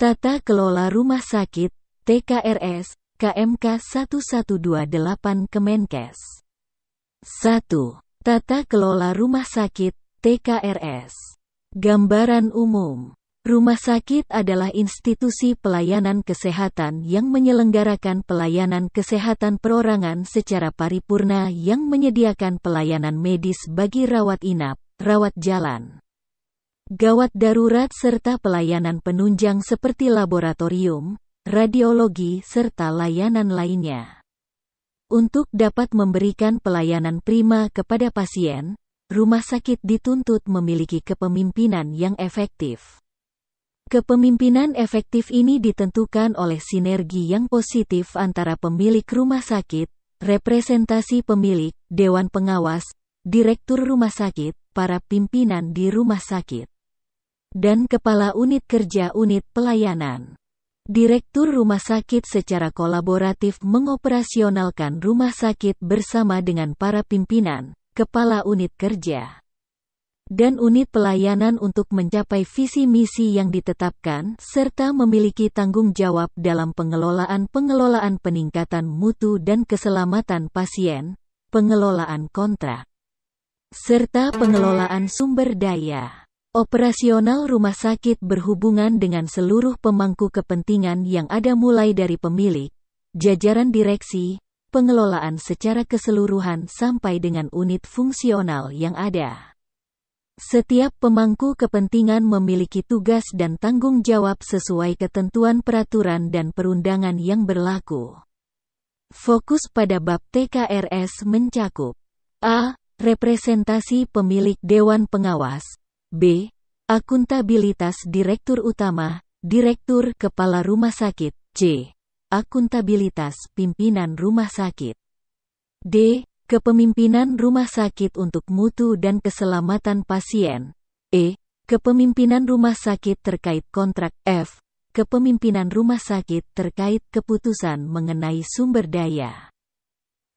Tata Kelola Rumah Sakit, TKRS, KMK 1128 Kemenkes. 1. Tata Kelola Rumah Sakit, TKRS. Gambaran umum. Rumah sakit adalah institusi pelayanan kesehatan yang menyelenggarakan pelayanan kesehatan perorangan secara paripurna yang menyediakan pelayanan medis bagi rawat inap, rawat jalan, gawat darurat serta pelayanan penunjang seperti laboratorium, radiologi serta layanan lainnya. Untuk dapat memberikan pelayanan prima kepada pasien, rumah sakit dituntut memiliki kepemimpinan yang efektif. Kepemimpinan efektif ini ditentukan oleh sinergi yang positif antara pemilik rumah sakit, representasi pemilik, dewan pengawas, direktur rumah sakit, para pimpinan di rumah sakit dan Kepala Unit Kerja Unit Pelayanan. Direktur Rumah Sakit secara kolaboratif mengoperasionalkan rumah sakit bersama dengan para pimpinan, kepala unit kerja, dan unit pelayanan untuk mencapai visi misi yang ditetapkan, serta memiliki tanggung jawab dalam pengelolaan-pengelolaan peningkatan mutu dan keselamatan pasien, pengelolaan kontrak, serta pengelolaan sumber daya. Operasional rumah sakit berhubungan dengan seluruh pemangku kepentingan yang ada mulai dari pemilik, jajaran direksi, pengelolaan secara keseluruhan sampai dengan unit fungsional yang ada. Setiap pemangku kepentingan memiliki tugas dan tanggung jawab sesuai ketentuan peraturan dan perundangan yang berlaku. Fokus pada bab TKRS mencakup A. Representasi pemilik Dewan Pengawas B. Akuntabilitas Direktur Utama, Direktur Kepala Rumah Sakit, C. Akuntabilitas Pimpinan Rumah Sakit. D. Kepemimpinan rumah sakit untuk mutu dan keselamatan pasien. E. Kepemimpinan rumah sakit terkait kontrak F. Kepemimpinan rumah sakit terkait keputusan mengenai sumber daya.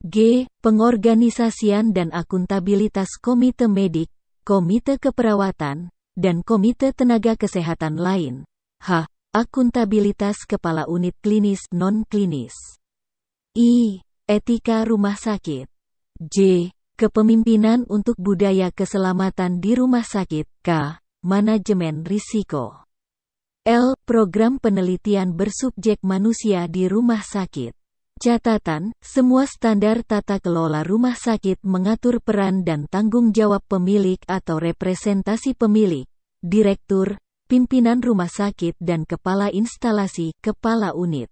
G. Pengorganisasian dan akuntabilitas komite medik, Komite Keperawatan, dan Komite Tenaga Kesehatan lain. H. Akuntabilitas Kepala Unit Klinis Non-Klinis. I. Etika Rumah Sakit. J. Kepemimpinan untuk Budaya Keselamatan di Rumah Sakit. K. Manajemen Risiko. L. Program penelitian bersubjek manusia di rumah sakit. Catatan, semua standar tata kelola rumah sakit mengatur peran dan tanggung jawab pemilik atau representasi pemilik, direktur, pimpinan rumah sakit dan kepala instalasi, kepala unit.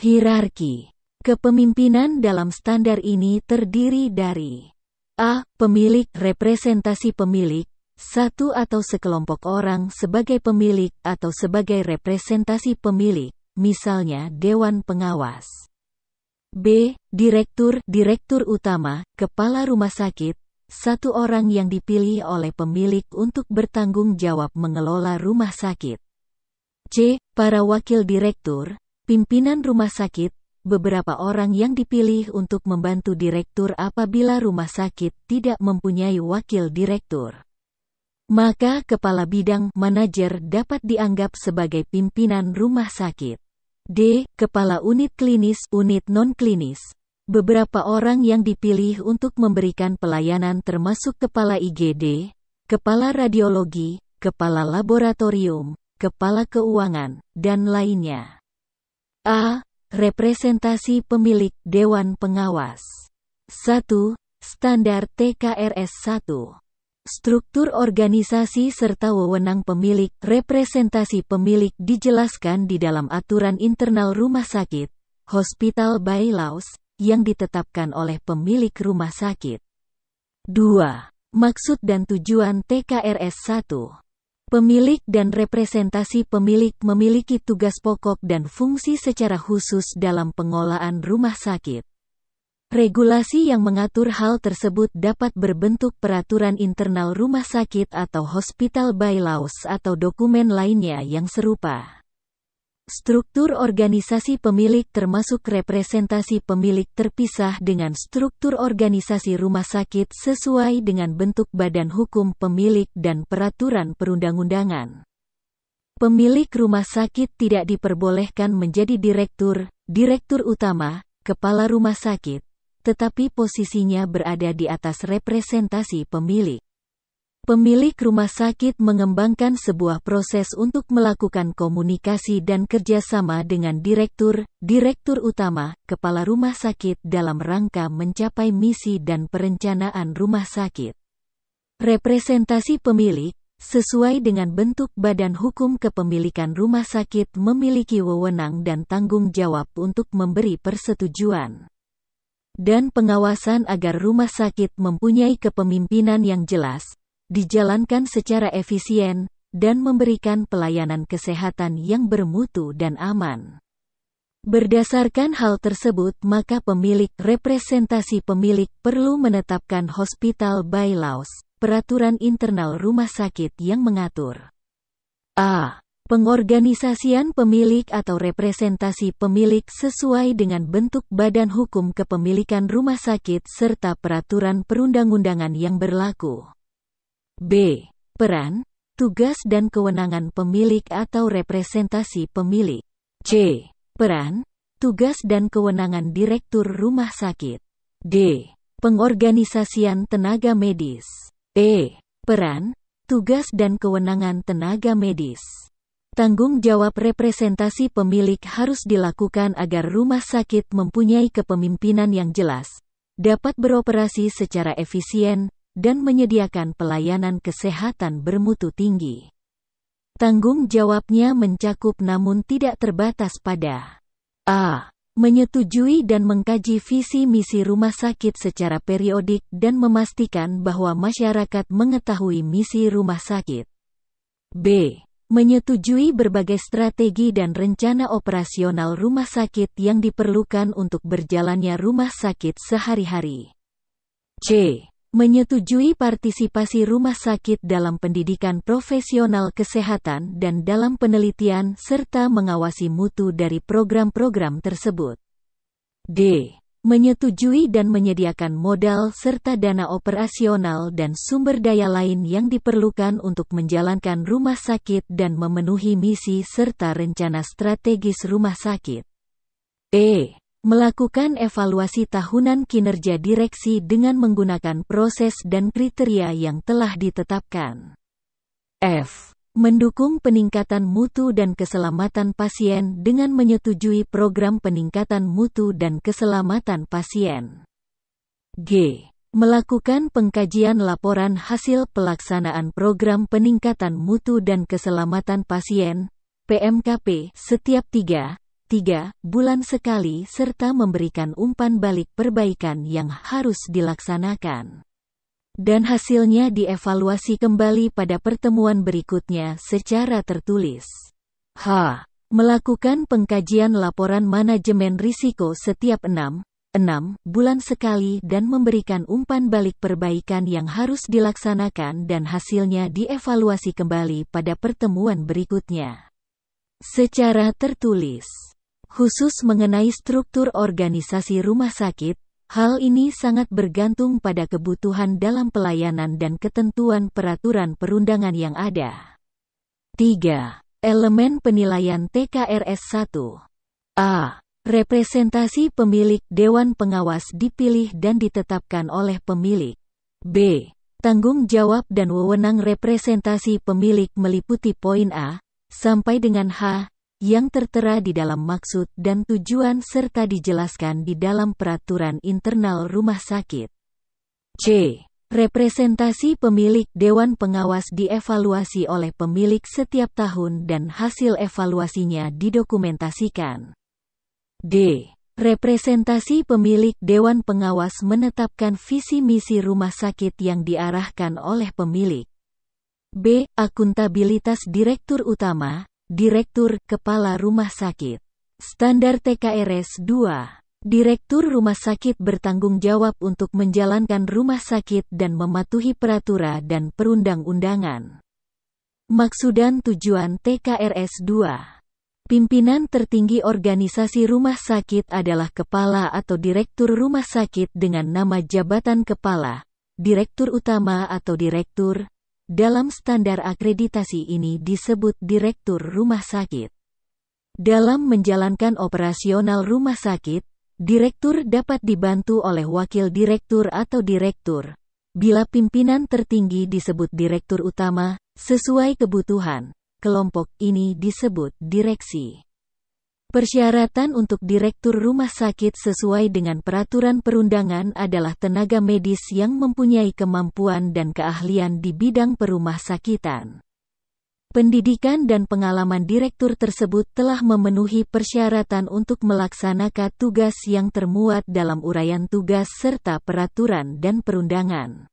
Hierarki Kepemimpinan dalam standar ini terdiri dari A. Pemilik representasi pemilik, satu atau sekelompok orang sebagai pemilik atau sebagai representasi pemilik, misalnya Dewan Pengawas. B. Direktur Direktur Utama, Kepala Rumah Sakit, satu orang yang dipilih oleh pemilik untuk bertanggung jawab mengelola rumah sakit. C. Para Wakil Direktur, Pimpinan Rumah Sakit, beberapa orang yang dipilih untuk membantu direktur apabila rumah sakit tidak mempunyai wakil direktur. Maka kepala bidang manajer dapat dianggap sebagai pimpinan rumah sakit. D. Kepala Unit Klinis Unit Non-Klinis Beberapa orang yang dipilih untuk memberikan pelayanan termasuk Kepala IGD, Kepala Radiologi, Kepala Laboratorium, Kepala Keuangan, dan lainnya. A. Representasi pemilik Dewan Pengawas 1. Standar TKRS 1 Struktur organisasi serta wewenang pemilik, representasi pemilik dijelaskan di dalam aturan internal rumah sakit, hospital laws, yang ditetapkan oleh pemilik rumah sakit. 2. Maksud dan tujuan TKRS 1. Pemilik dan representasi pemilik memiliki tugas pokok dan fungsi secara khusus dalam pengolahan rumah sakit. Regulasi yang mengatur hal tersebut dapat berbentuk peraturan internal rumah sakit atau hospital bylaws atau dokumen lainnya yang serupa. Struktur organisasi pemilik termasuk representasi pemilik terpisah dengan struktur organisasi rumah sakit sesuai dengan bentuk badan hukum pemilik dan peraturan perundang-undangan. Pemilik rumah sakit tidak diperbolehkan menjadi direktur, direktur utama, kepala rumah sakit, tetapi posisinya berada di atas representasi pemilik. Pemilik rumah sakit mengembangkan sebuah proses untuk melakukan komunikasi dan kerjasama dengan direktur, direktur utama, kepala rumah sakit dalam rangka mencapai misi dan perencanaan rumah sakit. Representasi pemilik, sesuai dengan bentuk badan hukum kepemilikan rumah sakit memiliki wewenang dan tanggung jawab untuk memberi persetujuan dan pengawasan agar rumah sakit mempunyai kepemimpinan yang jelas, dijalankan secara efisien, dan memberikan pelayanan kesehatan yang bermutu dan aman. Berdasarkan hal tersebut maka pemilik representasi pemilik perlu menetapkan hospital bylaws, peraturan internal rumah sakit yang mengatur a. Pengorganisasian pemilik atau representasi pemilik sesuai dengan bentuk badan hukum kepemilikan rumah sakit serta peraturan perundang-undangan yang berlaku. B. Peran, tugas dan kewenangan pemilik atau representasi pemilik. C. Peran, tugas dan kewenangan direktur rumah sakit. D. Pengorganisasian tenaga medis. E. Peran, tugas dan kewenangan tenaga medis. Tanggung jawab representasi pemilik harus dilakukan agar rumah sakit mempunyai kepemimpinan yang jelas, dapat beroperasi secara efisien, dan menyediakan pelayanan kesehatan bermutu tinggi. Tanggung jawabnya mencakup namun tidak terbatas pada A. Menyetujui dan mengkaji visi misi rumah sakit secara periodik dan memastikan bahwa masyarakat mengetahui misi rumah sakit. B menyetujui berbagai strategi dan rencana operasional rumah sakit yang diperlukan untuk berjalannya rumah sakit sehari-hari. C. Menyetujui partisipasi rumah sakit dalam pendidikan profesional kesehatan dan dalam penelitian serta mengawasi mutu dari program-program tersebut. D menyetujui dan menyediakan modal serta dana operasional dan sumber daya lain yang diperlukan untuk menjalankan rumah sakit dan memenuhi misi serta rencana strategis rumah sakit. E. Melakukan evaluasi tahunan kinerja direksi dengan menggunakan proses dan kriteria yang telah ditetapkan. F mendukung peningkatan mutu dan keselamatan pasien dengan menyetujui program peningkatan mutu dan keselamatan pasien. G. Melakukan pengkajian laporan hasil pelaksanaan program peningkatan mutu dan keselamatan pasien (PMKP) setiap 3 3 bulan sekali serta memberikan umpan balik perbaikan yang harus dilaksanakan dan hasilnya dievaluasi kembali pada pertemuan berikutnya secara tertulis. H. Melakukan pengkajian laporan manajemen risiko setiap 6, 6 bulan sekali dan memberikan umpan balik perbaikan yang harus dilaksanakan dan hasilnya dievaluasi kembali pada pertemuan berikutnya. Secara tertulis, khusus mengenai struktur organisasi rumah sakit, Hal ini sangat bergantung pada kebutuhan dalam pelayanan dan ketentuan peraturan perundangan yang ada. 3. Elemen penilaian TKRS 1 A. Representasi pemilik Dewan Pengawas dipilih dan ditetapkan oleh pemilik. B. Tanggung jawab dan wewenang representasi pemilik meliputi poin A, sampai dengan H, yang tertera di dalam maksud dan tujuan serta dijelaskan di dalam peraturan internal rumah sakit. C. Representasi pemilik Dewan Pengawas dievaluasi oleh pemilik setiap tahun dan hasil evaluasinya didokumentasikan. D. Representasi pemilik Dewan Pengawas menetapkan visi misi rumah sakit yang diarahkan oleh pemilik. B. Akuntabilitas Direktur Utama, Direktur Kepala Rumah Sakit. Standar TKRS 2. Direktur rumah sakit bertanggung jawab untuk menjalankan rumah sakit dan mematuhi peraturan dan perundang-undangan. Maksudan tujuan TKRS 2 Pimpinan tertinggi organisasi rumah sakit adalah kepala atau direktur rumah sakit dengan nama jabatan kepala, direktur utama atau direktur, dalam standar akreditasi ini disebut direktur rumah sakit. Dalam menjalankan operasional rumah sakit, direktur dapat dibantu oleh wakil direktur atau direktur. Bila pimpinan tertinggi disebut direktur utama, sesuai kebutuhan, kelompok ini disebut direksi. Persyaratan untuk direktur rumah sakit sesuai dengan peraturan perundangan adalah tenaga medis yang mempunyai kemampuan dan keahlian di bidang perumah sakitan. Pendidikan dan pengalaman direktur tersebut telah memenuhi persyaratan untuk melaksanakan tugas yang termuat dalam uraian tugas serta peraturan dan perundangan.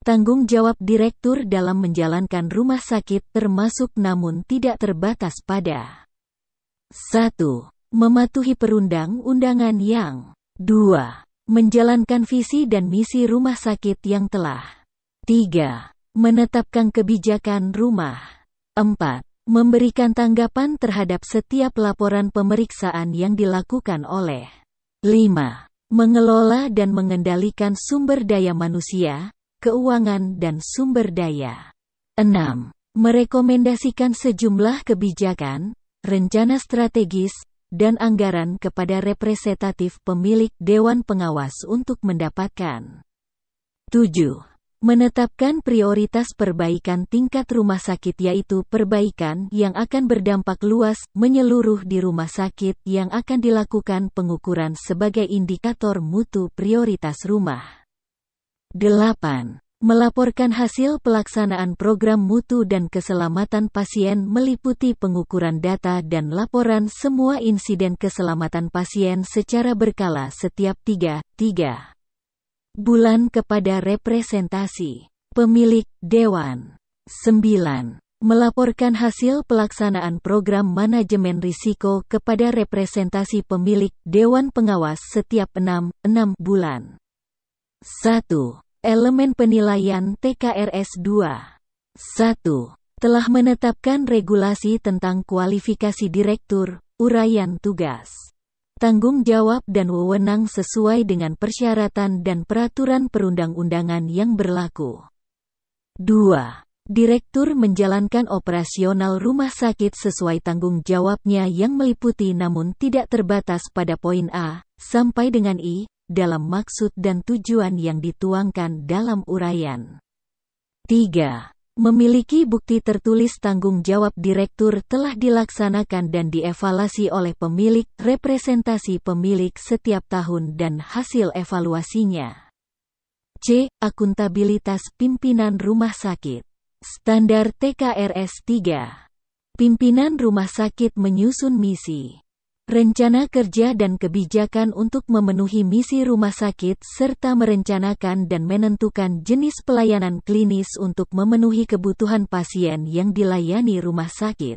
Tanggung jawab direktur dalam menjalankan rumah sakit termasuk namun tidak terbatas pada 1. Mematuhi perundang-undangan yang 2. Menjalankan visi dan misi rumah sakit yang telah 3. Menetapkan kebijakan rumah 4. Memberikan tanggapan terhadap setiap laporan pemeriksaan yang dilakukan oleh 5. Mengelola dan mengendalikan sumber daya manusia, keuangan dan sumber daya 6. Merekomendasikan sejumlah kebijakan, rencana strategis, dan anggaran kepada representatif pemilik Dewan Pengawas untuk mendapatkan 7. Menetapkan prioritas perbaikan tingkat rumah sakit yaitu perbaikan yang akan berdampak luas, menyeluruh di rumah sakit yang akan dilakukan pengukuran sebagai indikator mutu prioritas rumah. 8. Melaporkan hasil pelaksanaan program mutu dan keselamatan pasien meliputi pengukuran data dan laporan semua insiden keselamatan pasien secara berkala setiap 3-3 bulan kepada representasi pemilik dewan. 9. Melaporkan hasil pelaksanaan program manajemen risiko kepada representasi pemilik dewan pengawas setiap 6-6 bulan. 1 Elemen penilaian TKRS 2. 1. Telah menetapkan regulasi tentang kualifikasi direktur, uraian tugas, tanggung jawab dan wewenang sesuai dengan persyaratan dan peraturan perundang-undangan yang berlaku. 2. Direktur menjalankan operasional rumah sakit sesuai tanggung jawabnya yang meliputi namun tidak terbatas pada poin A, sampai dengan I, dalam maksud dan tujuan yang dituangkan dalam uraian. 3. Memiliki bukti tertulis tanggung jawab direktur telah dilaksanakan dan dievaluasi oleh pemilik, representasi pemilik setiap tahun dan hasil evaluasinya. C. Akuntabilitas pimpinan rumah sakit. Standar TKRS 3. Pimpinan rumah sakit menyusun misi, Rencana kerja dan kebijakan untuk memenuhi misi rumah sakit serta merencanakan dan menentukan jenis pelayanan klinis untuk memenuhi kebutuhan pasien yang dilayani rumah sakit.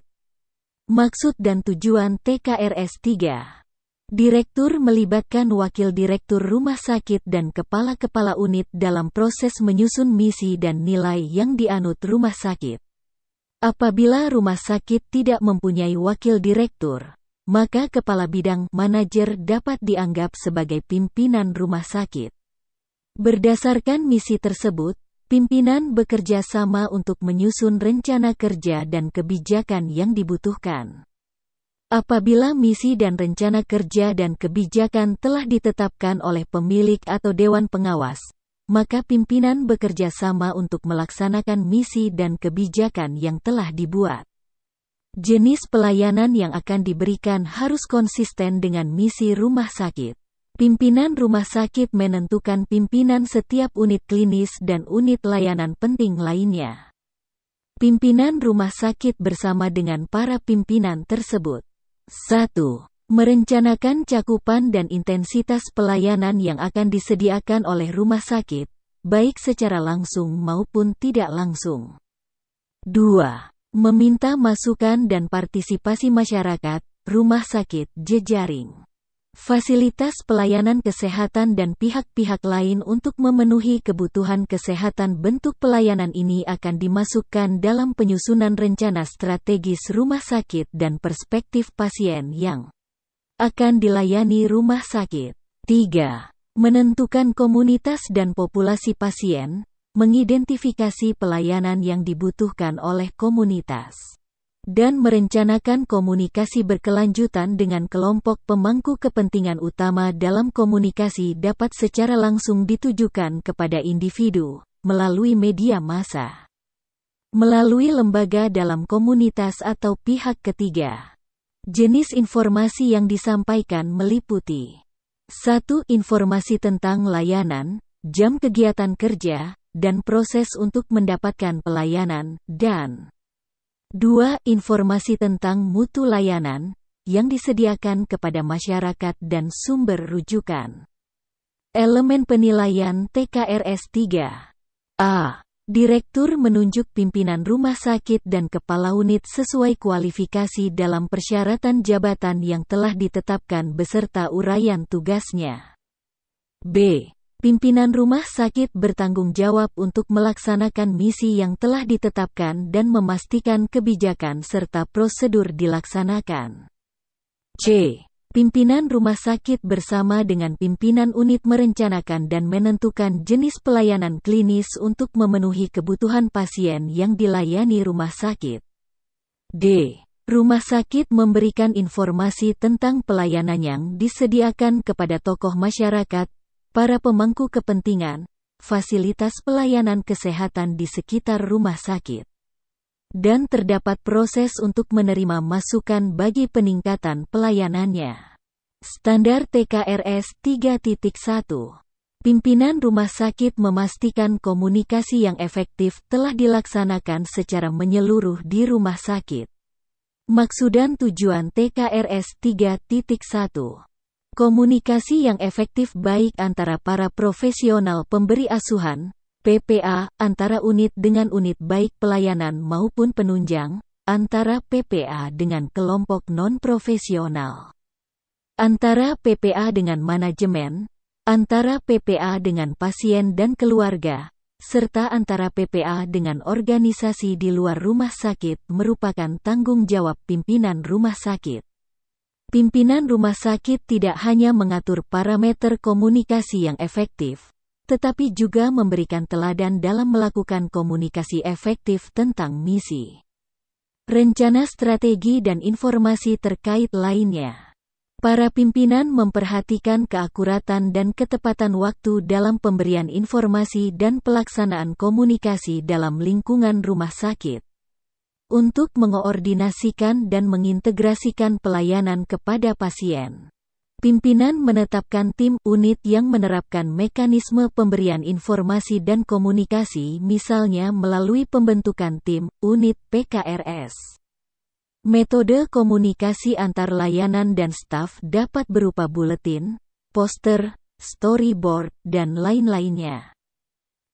Maksud dan tujuan TKRS 3 Direktur melibatkan wakil direktur rumah sakit dan kepala-kepala unit dalam proses menyusun misi dan nilai yang dianut rumah sakit. Apabila rumah sakit tidak mempunyai wakil direktur, maka kepala bidang manajer dapat dianggap sebagai pimpinan rumah sakit. Berdasarkan misi tersebut, pimpinan bekerja sama untuk menyusun rencana kerja dan kebijakan yang dibutuhkan. Apabila misi dan rencana kerja dan kebijakan telah ditetapkan oleh pemilik atau dewan pengawas, maka pimpinan bekerja sama untuk melaksanakan misi dan kebijakan yang telah dibuat. Jenis pelayanan yang akan diberikan harus konsisten dengan misi rumah sakit. Pimpinan rumah sakit menentukan pimpinan setiap unit klinis dan unit layanan penting lainnya. Pimpinan rumah sakit bersama dengan para pimpinan tersebut. 1. Merencanakan cakupan dan intensitas pelayanan yang akan disediakan oleh rumah sakit, baik secara langsung maupun tidak langsung. 2 Meminta masukan dan partisipasi masyarakat, rumah sakit, jejaring, fasilitas pelayanan kesehatan dan pihak-pihak lain untuk memenuhi kebutuhan kesehatan bentuk pelayanan ini akan dimasukkan dalam penyusunan rencana strategis rumah sakit dan perspektif pasien yang akan dilayani rumah sakit. 3. Menentukan komunitas dan populasi pasien, mengidentifikasi pelayanan yang dibutuhkan oleh komunitas, dan merencanakan komunikasi berkelanjutan dengan kelompok pemangku kepentingan utama dalam komunikasi dapat secara langsung ditujukan kepada individu melalui media massa, melalui lembaga dalam komunitas atau pihak ketiga. Jenis informasi yang disampaikan meliputi satu Informasi tentang layanan, jam kegiatan kerja, dan proses untuk mendapatkan pelayanan, dan dua Informasi tentang mutu layanan, yang disediakan kepada masyarakat dan sumber rujukan. Elemen penilaian TKRS 3 A. Direktur menunjuk pimpinan rumah sakit dan kepala unit sesuai kualifikasi dalam persyaratan jabatan yang telah ditetapkan beserta uraian tugasnya. B. Pimpinan rumah sakit bertanggung jawab untuk melaksanakan misi yang telah ditetapkan dan memastikan kebijakan serta prosedur dilaksanakan. C. Pimpinan rumah sakit bersama dengan pimpinan unit merencanakan dan menentukan jenis pelayanan klinis untuk memenuhi kebutuhan pasien yang dilayani rumah sakit. D. Rumah sakit memberikan informasi tentang pelayanan yang disediakan kepada tokoh masyarakat para pemangku kepentingan, fasilitas pelayanan kesehatan di sekitar rumah sakit. Dan terdapat proses untuk menerima masukan bagi peningkatan pelayanannya. Standar TKRS 3.1 Pimpinan rumah sakit memastikan komunikasi yang efektif telah dilaksanakan secara menyeluruh di rumah sakit. Maksud dan tujuan TKRS 3.1 Komunikasi yang efektif baik antara para profesional pemberi asuhan, PPA, antara unit dengan unit baik pelayanan maupun penunjang, antara PPA dengan kelompok non-profesional, antara PPA dengan manajemen, antara PPA dengan pasien dan keluarga, serta antara PPA dengan organisasi di luar rumah sakit merupakan tanggung jawab pimpinan rumah sakit. Pimpinan rumah sakit tidak hanya mengatur parameter komunikasi yang efektif, tetapi juga memberikan teladan dalam melakukan komunikasi efektif tentang misi, rencana strategi dan informasi terkait lainnya. Para pimpinan memperhatikan keakuratan dan ketepatan waktu dalam pemberian informasi dan pelaksanaan komunikasi dalam lingkungan rumah sakit untuk mengoordinasikan dan mengintegrasikan pelayanan kepada pasien. Pimpinan menetapkan tim unit yang menerapkan mekanisme pemberian informasi dan komunikasi misalnya melalui pembentukan tim, unit PKRS. Metode komunikasi antar layanan dan staf dapat berupa buletin, poster, storyboard, dan lain-lainnya.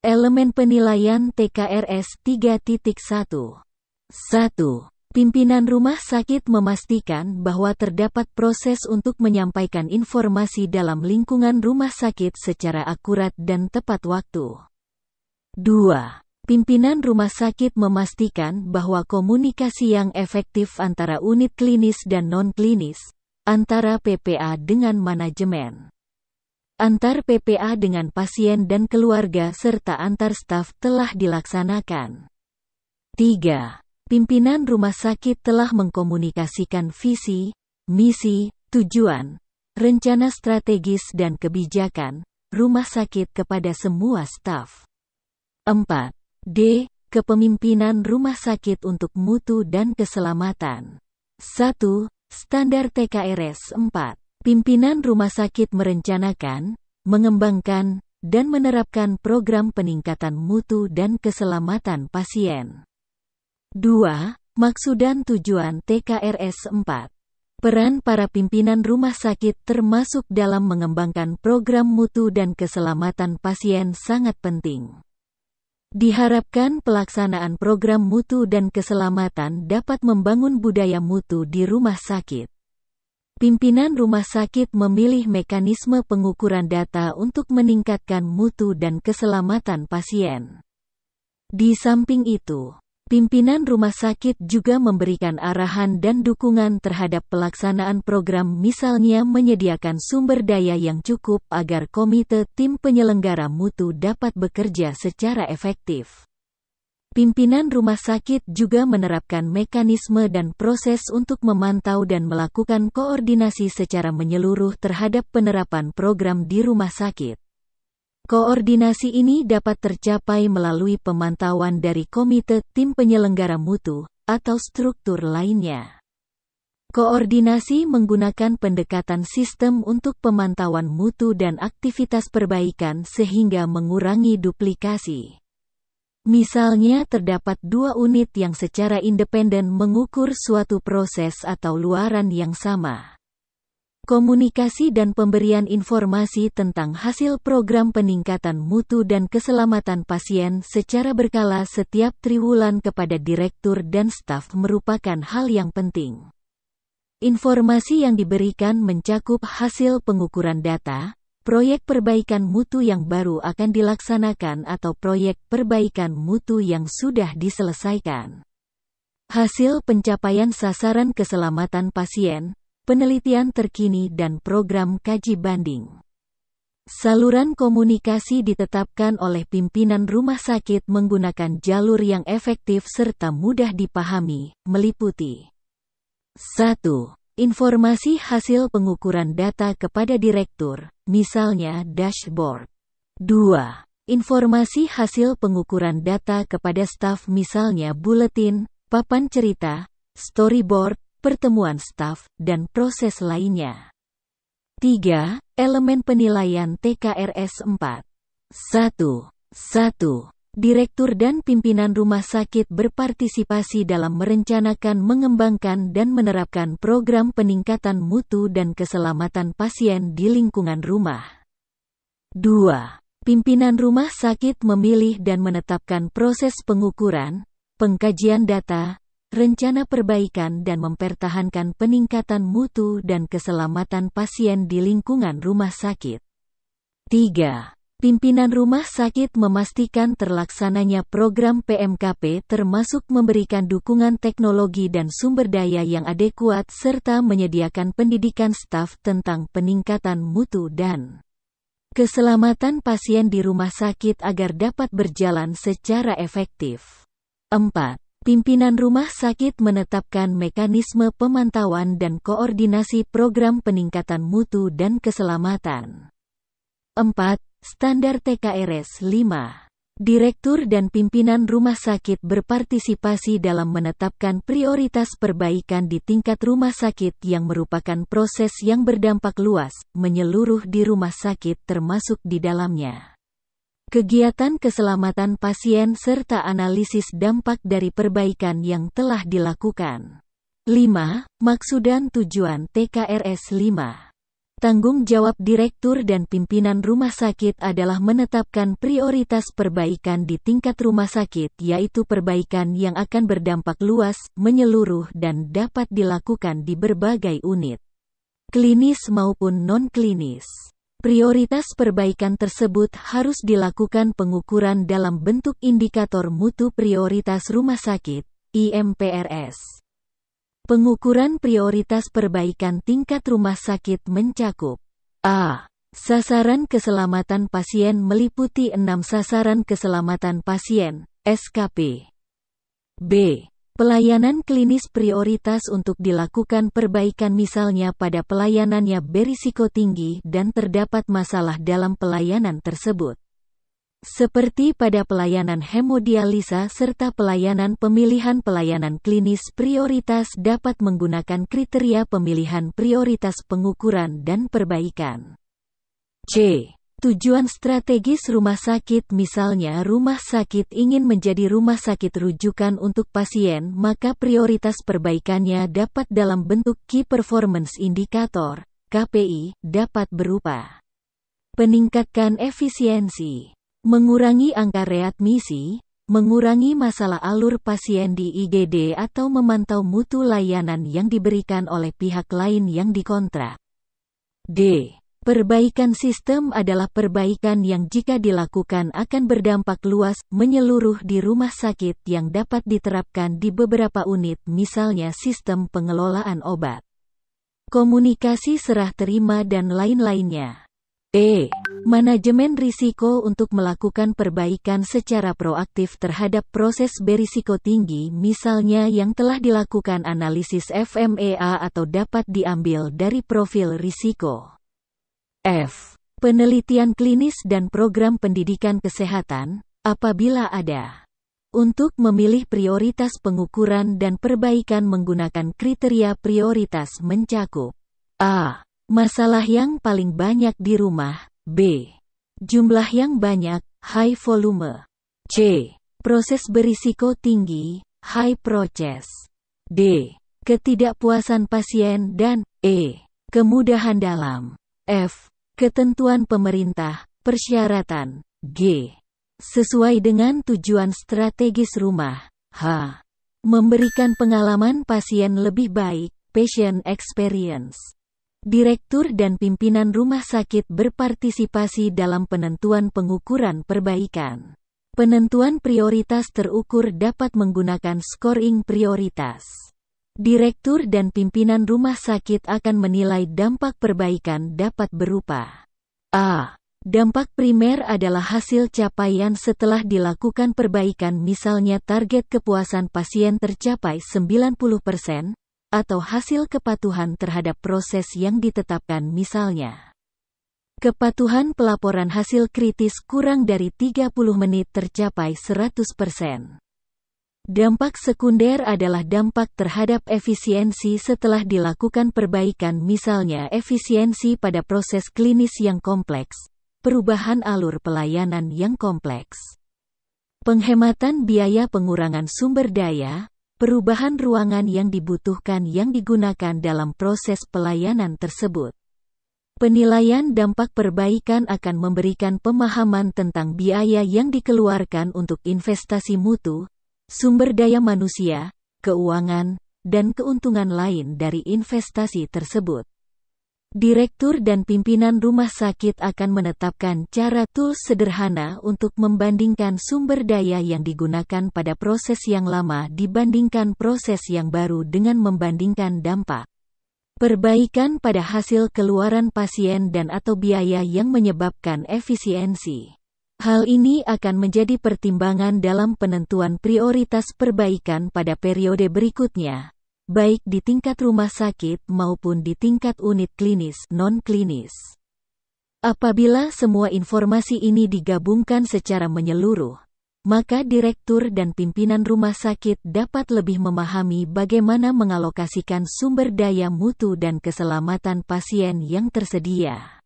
Elemen penilaian TKRS 3.1 1. Pimpinan rumah sakit memastikan bahwa terdapat proses untuk menyampaikan informasi dalam lingkungan rumah sakit secara akurat dan tepat waktu. 2. Pimpinan rumah sakit memastikan bahwa komunikasi yang efektif antara unit klinis dan non-klinis, antara PPA dengan manajemen, antar PPA dengan pasien dan keluarga serta antar staf telah dilaksanakan. 3. Pimpinan rumah sakit telah mengkomunikasikan visi, misi, tujuan, rencana strategis dan kebijakan rumah sakit kepada semua staf. 4. D. Kepemimpinan rumah sakit untuk mutu dan keselamatan. 1. Standar TKRS 4. Pimpinan rumah sakit merencanakan, mengembangkan, dan menerapkan program peningkatan mutu dan keselamatan pasien. 2. Maksud dan tujuan TKRS 4. Peran para pimpinan rumah sakit termasuk dalam mengembangkan program mutu dan keselamatan pasien sangat penting. Diharapkan pelaksanaan program mutu dan keselamatan dapat membangun budaya mutu di rumah sakit. Pimpinan rumah sakit memilih mekanisme pengukuran data untuk meningkatkan mutu dan keselamatan pasien. Di samping itu, Pimpinan rumah sakit juga memberikan arahan dan dukungan terhadap pelaksanaan program misalnya menyediakan sumber daya yang cukup agar komite tim penyelenggara mutu dapat bekerja secara efektif. Pimpinan rumah sakit juga menerapkan mekanisme dan proses untuk memantau dan melakukan koordinasi secara menyeluruh terhadap penerapan program di rumah sakit. Koordinasi ini dapat tercapai melalui pemantauan dari komite tim penyelenggara mutu, atau struktur lainnya. Koordinasi menggunakan pendekatan sistem untuk pemantauan mutu dan aktivitas perbaikan sehingga mengurangi duplikasi. Misalnya terdapat dua unit yang secara independen mengukur suatu proses atau luaran yang sama komunikasi dan pemberian informasi tentang hasil program peningkatan mutu dan keselamatan pasien secara berkala setiap triwulan kepada direktur dan staf merupakan hal yang penting. Informasi yang diberikan mencakup hasil pengukuran data, proyek perbaikan mutu yang baru akan dilaksanakan atau proyek perbaikan mutu yang sudah diselesaikan. Hasil pencapaian sasaran keselamatan pasien, penelitian terkini dan program kaji banding. Saluran komunikasi ditetapkan oleh pimpinan rumah sakit menggunakan jalur yang efektif serta mudah dipahami, meliputi 1. Informasi hasil pengukuran data kepada direktur, misalnya dashboard. 2. Informasi hasil pengukuran data kepada staf misalnya buletin, papan cerita, storyboard, pertemuan staf, dan proses lainnya. 3. Elemen penilaian TKRS 4. 1. 1. Direktur dan pimpinan rumah sakit berpartisipasi dalam merencanakan, mengembangkan dan menerapkan program peningkatan mutu dan keselamatan pasien di lingkungan rumah. 2. Pimpinan rumah sakit memilih dan menetapkan proses pengukuran, pengkajian data, rencana perbaikan dan mempertahankan peningkatan mutu dan keselamatan pasien di lingkungan rumah sakit. 3. Pimpinan rumah sakit memastikan terlaksananya program PMKP termasuk memberikan dukungan teknologi dan sumber daya yang adekuat serta menyediakan pendidikan staf tentang peningkatan mutu dan keselamatan pasien di rumah sakit agar dapat berjalan secara efektif. 4. Pimpinan rumah sakit menetapkan mekanisme pemantauan dan koordinasi program peningkatan mutu dan keselamatan. 4. Standar TKRS 5. Direktur dan pimpinan rumah sakit berpartisipasi dalam menetapkan prioritas perbaikan di tingkat rumah sakit yang merupakan proses yang berdampak luas, menyeluruh di rumah sakit termasuk di dalamnya kegiatan keselamatan pasien serta analisis dampak dari perbaikan yang telah dilakukan. 5. Maksud dan tujuan TKRS 5 Tanggung jawab direktur dan pimpinan rumah sakit adalah menetapkan prioritas perbaikan di tingkat rumah sakit yaitu perbaikan yang akan berdampak luas, menyeluruh dan dapat dilakukan di berbagai unit, klinis maupun non-klinis. Prioritas perbaikan tersebut harus dilakukan pengukuran dalam bentuk indikator mutu prioritas rumah sakit, IMPRS. Pengukuran prioritas perbaikan tingkat rumah sakit mencakup A. Sasaran keselamatan pasien meliputi enam sasaran keselamatan pasien, SKP. B. Pelayanan klinis prioritas untuk dilakukan perbaikan misalnya pada pelayanannya berisiko tinggi dan terdapat masalah dalam pelayanan tersebut. Seperti pada pelayanan hemodialisa serta pelayanan pemilihan pelayanan klinis prioritas dapat menggunakan kriteria pemilihan prioritas pengukuran dan perbaikan. C. Tujuan strategis rumah sakit misalnya rumah sakit ingin menjadi rumah sakit rujukan untuk pasien maka prioritas perbaikannya dapat dalam bentuk Key Performance Indicator, KPI, dapat berupa Peningkatkan efisiensi, mengurangi angka readmisi, mengurangi masalah alur pasien di IGD atau memantau mutu layanan yang diberikan oleh pihak lain yang dikontrak. D. Perbaikan sistem adalah perbaikan yang jika dilakukan akan berdampak luas, menyeluruh di rumah sakit yang dapat diterapkan di beberapa unit misalnya sistem pengelolaan obat, komunikasi serah terima dan lain-lainnya. E. Manajemen risiko untuk melakukan perbaikan secara proaktif terhadap proses berisiko tinggi misalnya yang telah dilakukan analisis FMEA atau dapat diambil dari profil risiko. F. Penelitian klinis dan program pendidikan kesehatan, apabila ada. Untuk memilih prioritas pengukuran dan perbaikan menggunakan kriteria prioritas mencakup A. Masalah yang paling banyak di rumah B. Jumlah yang banyak, high volume C. Proses berisiko tinggi, high process D. Ketidakpuasan pasien dan E. Kemudahan dalam F. Ketentuan pemerintah, persyaratan, G. Sesuai dengan tujuan strategis rumah, H. Memberikan pengalaman pasien lebih baik, patient experience. Direktur dan pimpinan rumah sakit berpartisipasi dalam penentuan pengukuran perbaikan. Penentuan prioritas terukur dapat menggunakan scoring prioritas. Direktur dan pimpinan rumah sakit akan menilai dampak perbaikan dapat berupa A. Dampak primer adalah hasil capaian setelah dilakukan perbaikan misalnya target kepuasan pasien tercapai 90%, atau hasil kepatuhan terhadap proses yang ditetapkan misalnya. Kepatuhan pelaporan hasil kritis kurang dari 30 menit tercapai 100%. Dampak sekunder adalah dampak terhadap efisiensi setelah dilakukan perbaikan misalnya efisiensi pada proses klinis yang kompleks, perubahan alur pelayanan yang kompleks, penghematan biaya pengurangan sumber daya, perubahan ruangan yang dibutuhkan yang digunakan dalam proses pelayanan tersebut. Penilaian dampak perbaikan akan memberikan pemahaman tentang biaya yang dikeluarkan untuk investasi mutu, sumber daya manusia, keuangan, dan keuntungan lain dari investasi tersebut. Direktur dan pimpinan rumah sakit akan menetapkan cara tools sederhana untuk membandingkan sumber daya yang digunakan pada proses yang lama dibandingkan proses yang baru dengan membandingkan dampak. Perbaikan pada hasil keluaran pasien dan atau biaya yang menyebabkan efisiensi. Hal ini akan menjadi pertimbangan dalam penentuan prioritas perbaikan pada periode berikutnya, baik di tingkat rumah sakit maupun di tingkat unit klinis non-klinis. Apabila semua informasi ini digabungkan secara menyeluruh, maka direktur dan pimpinan rumah sakit dapat lebih memahami bagaimana mengalokasikan sumber daya mutu dan keselamatan pasien yang tersedia.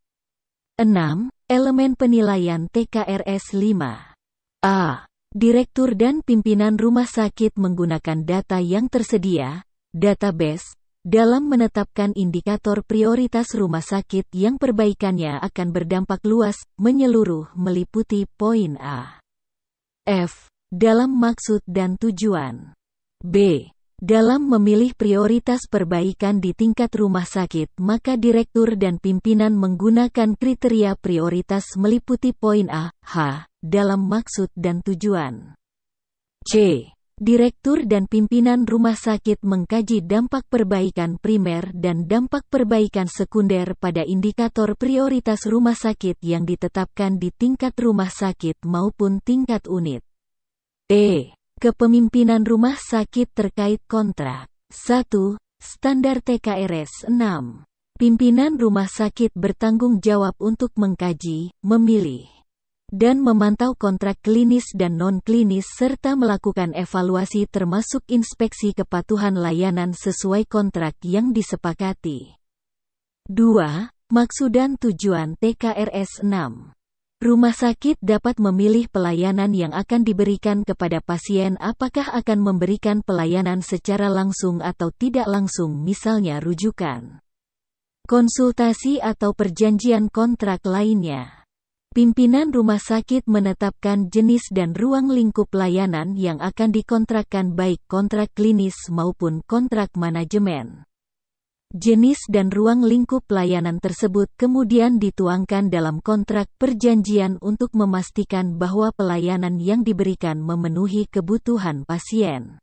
6. Elemen penilaian TKRS 5. A. Direktur dan pimpinan rumah sakit menggunakan data yang tersedia, database, dalam menetapkan indikator prioritas rumah sakit yang perbaikannya akan berdampak luas, menyeluruh meliputi poin A. F. Dalam maksud dan tujuan. B. Dalam memilih prioritas perbaikan di tingkat rumah sakit, maka direktur dan pimpinan menggunakan kriteria prioritas meliputi poin A, H, dalam maksud dan tujuan. C. Direktur dan pimpinan rumah sakit mengkaji dampak perbaikan primer dan dampak perbaikan sekunder pada indikator prioritas rumah sakit yang ditetapkan di tingkat rumah sakit maupun tingkat unit. E. Kepemimpinan rumah sakit terkait kontrak. 1. Standar TKRS 6. Pimpinan rumah sakit bertanggung jawab untuk mengkaji, memilih, dan memantau kontrak klinis dan non-klinis serta melakukan evaluasi termasuk inspeksi kepatuhan layanan sesuai kontrak yang disepakati. 2. Maksud dan tujuan TKRS 6 Rumah sakit dapat memilih pelayanan yang akan diberikan kepada pasien apakah akan memberikan pelayanan secara langsung atau tidak langsung misalnya rujukan, konsultasi atau perjanjian kontrak lainnya. Pimpinan rumah sakit menetapkan jenis dan ruang lingkup layanan yang akan dikontrakkan baik kontrak klinis maupun kontrak manajemen. Jenis dan ruang lingkup pelayanan tersebut kemudian dituangkan dalam kontrak perjanjian untuk memastikan bahwa pelayanan yang diberikan memenuhi kebutuhan pasien.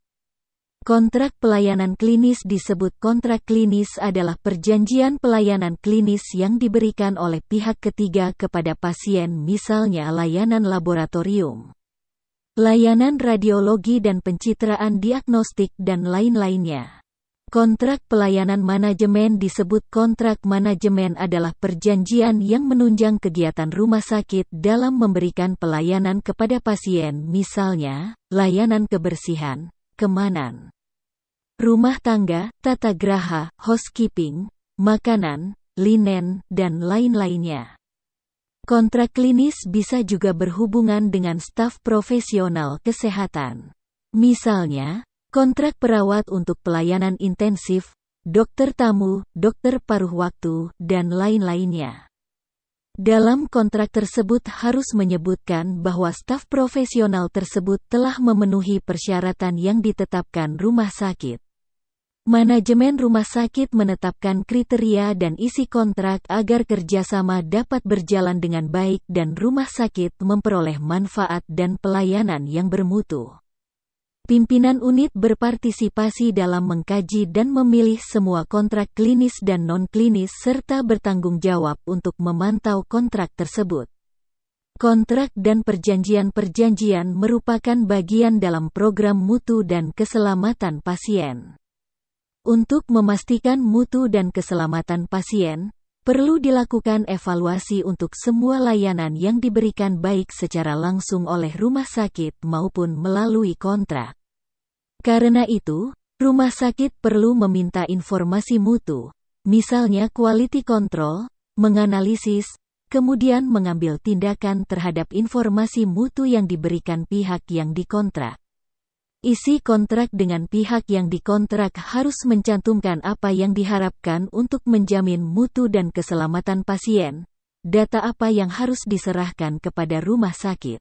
Kontrak pelayanan klinis disebut kontrak klinis adalah perjanjian pelayanan klinis yang diberikan oleh pihak ketiga kepada pasien misalnya layanan laboratorium, layanan radiologi dan pencitraan diagnostik dan lain-lainnya. Kontrak pelayanan manajemen disebut kontrak manajemen adalah perjanjian yang menunjang kegiatan rumah sakit dalam memberikan pelayanan kepada pasien misalnya, layanan kebersihan, kemanan, rumah tangga, tata graha, housekeeping, makanan, linen, dan lain-lainnya. Kontrak klinis bisa juga berhubungan dengan staf profesional kesehatan. Misalnya, kontrak perawat untuk pelayanan intensif, dokter tamu, dokter paruh waktu, dan lain-lainnya. Dalam kontrak tersebut harus menyebutkan bahwa staf profesional tersebut telah memenuhi persyaratan yang ditetapkan rumah sakit. Manajemen rumah sakit menetapkan kriteria dan isi kontrak agar kerjasama dapat berjalan dengan baik dan rumah sakit memperoleh manfaat dan pelayanan yang bermutu. Pimpinan unit berpartisipasi dalam mengkaji dan memilih semua kontrak klinis dan non-klinis serta bertanggung jawab untuk memantau kontrak tersebut. Kontrak dan perjanjian-perjanjian merupakan bagian dalam program mutu dan keselamatan pasien. Untuk memastikan mutu dan keselamatan pasien, Perlu dilakukan evaluasi untuk semua layanan yang diberikan baik secara langsung oleh rumah sakit maupun melalui kontrak. Karena itu, rumah sakit perlu meminta informasi mutu, misalnya quality control, menganalisis, kemudian mengambil tindakan terhadap informasi mutu yang diberikan pihak yang dikontrak. Isi kontrak dengan pihak yang dikontrak harus mencantumkan apa yang diharapkan untuk menjamin mutu dan keselamatan pasien, data apa yang harus diserahkan kepada rumah sakit,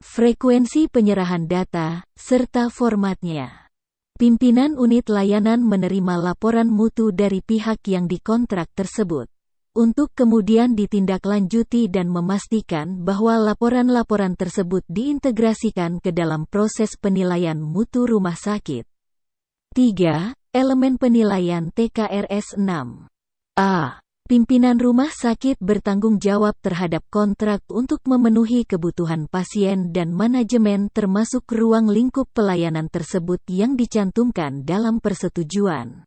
frekuensi penyerahan data, serta formatnya. Pimpinan unit layanan menerima laporan mutu dari pihak yang dikontrak tersebut untuk kemudian ditindaklanjuti dan memastikan bahwa laporan-laporan tersebut diintegrasikan ke dalam proses penilaian mutu rumah sakit. 3. Elemen penilaian TKRS 6. A. Pimpinan rumah sakit bertanggung jawab terhadap kontrak untuk memenuhi kebutuhan pasien dan manajemen termasuk ruang lingkup pelayanan tersebut yang dicantumkan dalam persetujuan.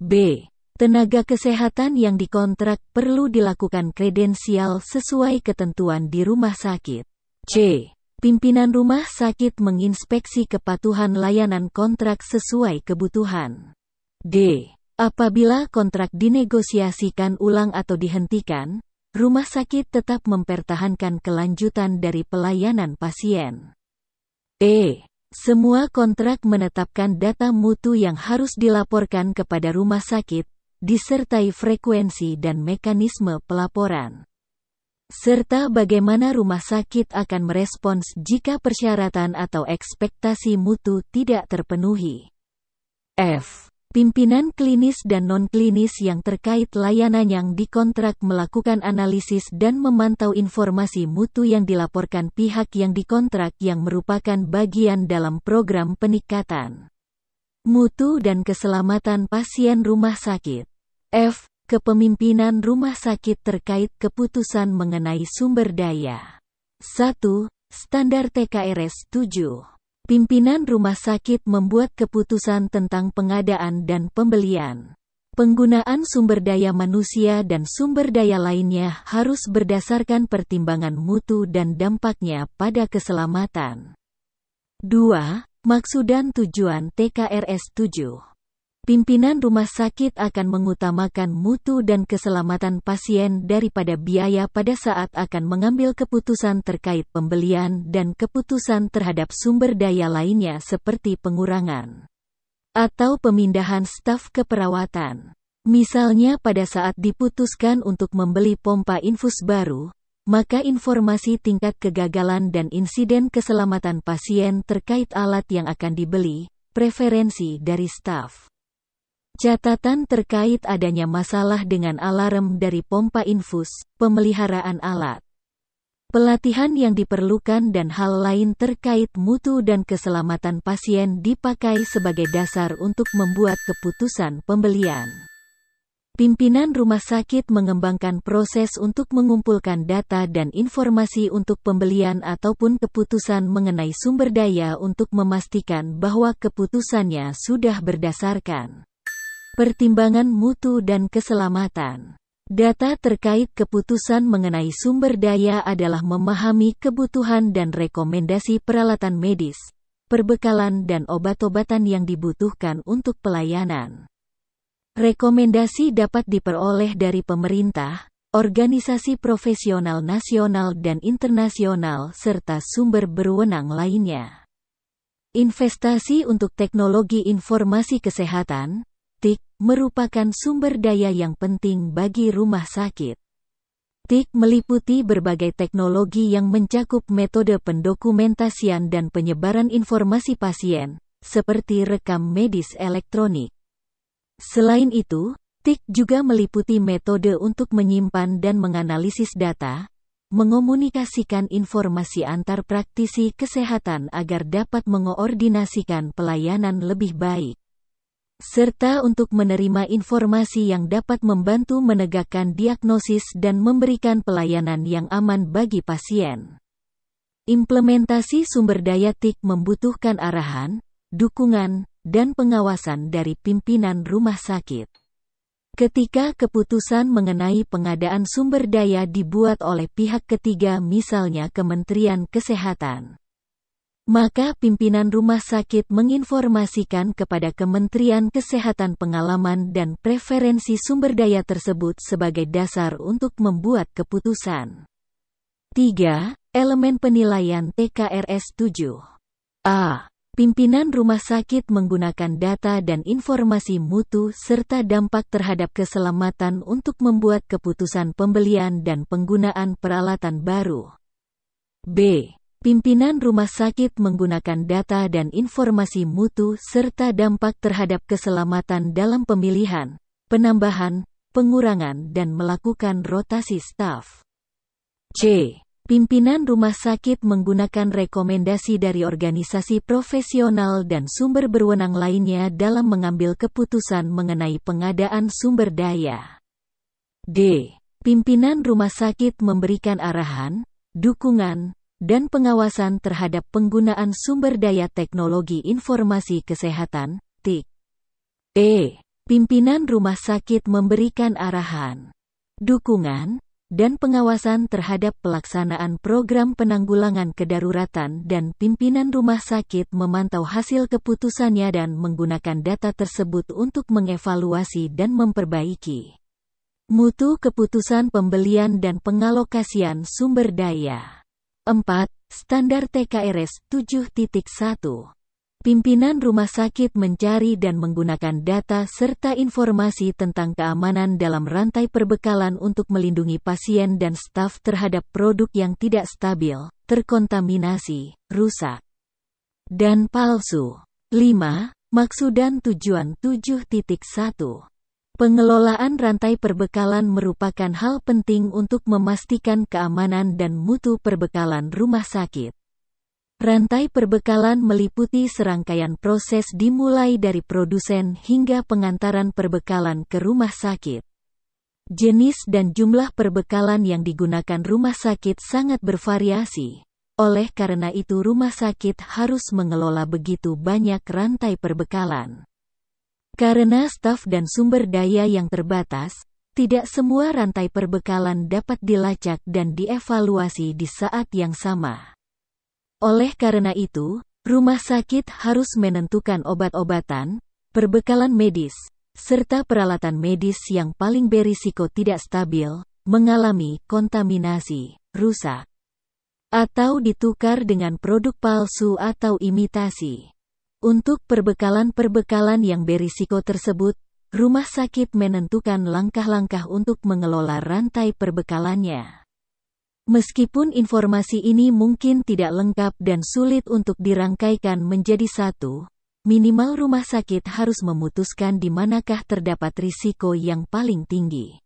B. Tenaga kesehatan yang dikontrak perlu dilakukan kredensial sesuai ketentuan di rumah sakit. C. Pimpinan rumah sakit menginspeksi kepatuhan layanan kontrak sesuai kebutuhan. D. Apabila kontrak dinegosiasikan ulang atau dihentikan, rumah sakit tetap mempertahankan kelanjutan dari pelayanan pasien. E. Semua kontrak menetapkan data mutu yang harus dilaporkan kepada rumah sakit, disertai frekuensi dan mekanisme pelaporan. Serta bagaimana rumah sakit akan merespons jika persyaratan atau ekspektasi mutu tidak terpenuhi. F. Pimpinan klinis dan non-klinis yang terkait layanan yang dikontrak melakukan analisis dan memantau informasi mutu yang dilaporkan pihak yang dikontrak yang merupakan bagian dalam program peningkatan mutu dan keselamatan pasien rumah sakit. F. Kepemimpinan rumah sakit terkait keputusan mengenai sumber daya. 1. Standar TKRS 7. Pimpinan rumah sakit membuat keputusan tentang pengadaan dan pembelian. Penggunaan sumber daya manusia dan sumber daya lainnya harus berdasarkan pertimbangan mutu dan dampaknya pada keselamatan. 2. Maksud dan tujuan TKRS 7. Pimpinan rumah sakit akan mengutamakan mutu dan keselamatan pasien daripada biaya pada saat akan mengambil keputusan terkait pembelian dan keputusan terhadap sumber daya lainnya seperti pengurangan atau pemindahan staf keperawatan. Misalnya pada saat diputuskan untuk membeli pompa infus baru, maka informasi tingkat kegagalan dan insiden keselamatan pasien terkait alat yang akan dibeli, preferensi dari staf. Catatan terkait adanya masalah dengan alarm dari pompa infus, pemeliharaan alat, pelatihan yang diperlukan dan hal lain terkait mutu dan keselamatan pasien dipakai sebagai dasar untuk membuat keputusan pembelian. Pimpinan rumah sakit mengembangkan proses untuk mengumpulkan data dan informasi untuk pembelian ataupun keputusan mengenai sumber daya untuk memastikan bahwa keputusannya sudah berdasarkan pertimbangan mutu dan keselamatan. Data terkait keputusan mengenai sumber daya adalah memahami kebutuhan dan rekomendasi peralatan medis, perbekalan dan obat-obatan yang dibutuhkan untuk pelayanan. Rekomendasi dapat diperoleh dari pemerintah, organisasi profesional nasional dan internasional serta sumber berwenang lainnya. Investasi untuk teknologi informasi kesehatan TIK, merupakan sumber daya yang penting bagi rumah sakit. TIK meliputi berbagai teknologi yang mencakup metode pendokumentasian dan penyebaran informasi pasien, seperti rekam medis elektronik. Selain itu, TIK juga meliputi metode untuk menyimpan dan menganalisis data, mengomunikasikan informasi antar praktisi kesehatan agar dapat mengoordinasikan pelayanan lebih baik, serta untuk menerima informasi yang dapat membantu menegakkan diagnosis dan memberikan pelayanan yang aman bagi pasien. Implementasi sumber daya TIK membutuhkan arahan, dukungan, dan pengawasan dari pimpinan rumah sakit. Ketika keputusan mengenai pengadaan sumber daya dibuat oleh pihak ketiga misalnya Kementerian Kesehatan, maka pimpinan rumah sakit menginformasikan kepada Kementerian Kesehatan pengalaman dan preferensi sumber daya tersebut sebagai dasar untuk membuat keputusan. 3. Elemen penilaian TKRS 7 A. Pimpinan rumah sakit menggunakan data dan informasi mutu serta dampak terhadap keselamatan untuk membuat keputusan pembelian dan penggunaan peralatan baru. B. Pimpinan rumah sakit menggunakan data dan informasi mutu serta dampak terhadap keselamatan dalam pemilihan, penambahan, pengurangan dan melakukan rotasi staf. C. Pimpinan rumah sakit menggunakan rekomendasi dari organisasi profesional dan sumber berwenang lainnya dalam mengambil keputusan mengenai pengadaan sumber daya. D. Pimpinan rumah sakit memberikan arahan, dukungan, dan pengawasan terhadap penggunaan sumber daya teknologi informasi kesehatan, TIK. E. Pimpinan rumah sakit memberikan arahan, dukungan, dan pengawasan terhadap pelaksanaan program penanggulangan kedaruratan dan pimpinan rumah sakit memantau hasil keputusannya dan menggunakan data tersebut untuk mengevaluasi dan memperbaiki mutu keputusan pembelian dan pengalokasian sumber daya. 4. Standar TKRS 7.1 Pimpinan rumah sakit mencari dan menggunakan data serta informasi tentang keamanan dalam rantai perbekalan untuk melindungi pasien dan staf terhadap produk yang tidak stabil, terkontaminasi, rusak, dan palsu. 5. Maksud dan tujuan 7.1 Pengelolaan rantai perbekalan merupakan hal penting untuk memastikan keamanan dan mutu perbekalan rumah sakit. Rantai perbekalan meliputi serangkaian proses dimulai dari produsen hingga pengantaran perbekalan ke rumah sakit. Jenis dan jumlah perbekalan yang digunakan rumah sakit sangat bervariasi. Oleh karena itu rumah sakit harus mengelola begitu banyak rantai perbekalan. Karena staf dan sumber daya yang terbatas, tidak semua rantai perbekalan dapat dilacak dan dievaluasi di saat yang sama. Oleh karena itu, rumah sakit harus menentukan obat-obatan, perbekalan medis, serta peralatan medis yang paling berisiko tidak stabil, mengalami kontaminasi, rusak, atau ditukar dengan produk palsu atau imitasi. Untuk perbekalan-perbekalan yang berisiko tersebut, rumah sakit menentukan langkah-langkah untuk mengelola rantai perbekalannya. Meskipun informasi ini mungkin tidak lengkap dan sulit untuk dirangkaikan menjadi satu, minimal rumah sakit harus memutuskan di manakah terdapat risiko yang paling tinggi.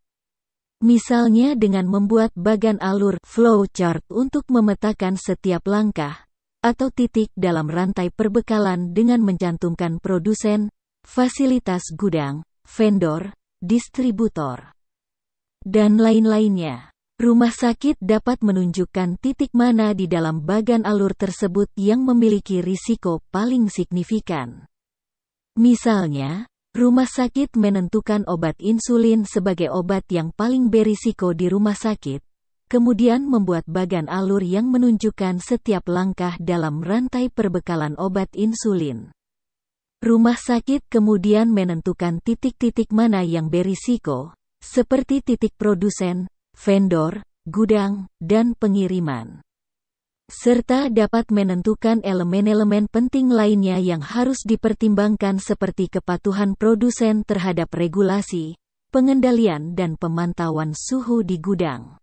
Misalnya dengan membuat bagan alur (flow chart) untuk memetakan setiap langkah atau titik dalam rantai perbekalan dengan mencantumkan produsen, fasilitas gudang, vendor, distributor, dan lain-lainnya. Rumah sakit dapat menunjukkan titik mana di dalam bagan alur tersebut yang memiliki risiko paling signifikan. Misalnya, rumah sakit menentukan obat insulin sebagai obat yang paling berisiko di rumah sakit, kemudian membuat bagan alur yang menunjukkan setiap langkah dalam rantai perbekalan obat insulin. Rumah sakit kemudian menentukan titik-titik mana yang berisiko, seperti titik produsen, vendor, gudang, dan pengiriman. Serta dapat menentukan elemen-elemen penting lainnya yang harus dipertimbangkan seperti kepatuhan produsen terhadap regulasi, pengendalian dan pemantauan suhu di gudang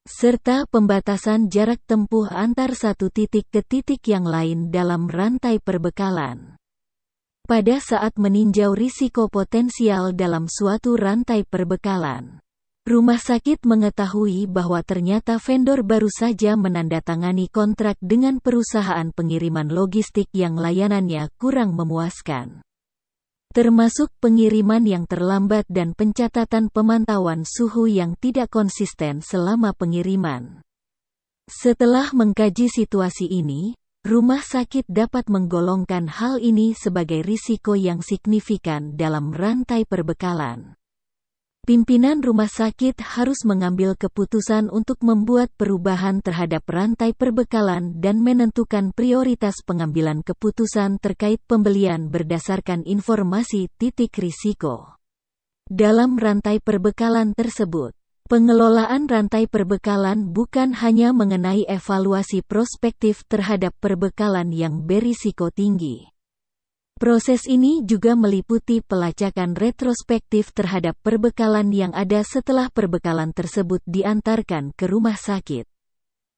serta pembatasan jarak tempuh antar satu titik ke titik yang lain dalam rantai perbekalan. Pada saat meninjau risiko potensial dalam suatu rantai perbekalan Rumah sakit mengetahui bahwa ternyata vendor baru saja menandatangani kontrak dengan perusahaan pengiriman logistik yang layanannya kurang memuaskan. Termasuk pengiriman yang terlambat dan pencatatan pemantauan suhu yang tidak konsisten selama pengiriman. Setelah mengkaji situasi ini, rumah sakit dapat menggolongkan hal ini sebagai risiko yang signifikan dalam rantai perbekalan. Pimpinan rumah sakit harus mengambil keputusan untuk membuat perubahan terhadap rantai perbekalan dan menentukan prioritas pengambilan keputusan terkait pembelian berdasarkan informasi titik risiko. Dalam rantai perbekalan tersebut, Pengelolaan rantai perbekalan bukan hanya mengenai evaluasi prospektif terhadap perbekalan yang berisiko tinggi, Proses ini juga meliputi pelacakan retrospektif terhadap perbekalan yang ada setelah perbekalan tersebut diantarkan ke rumah sakit.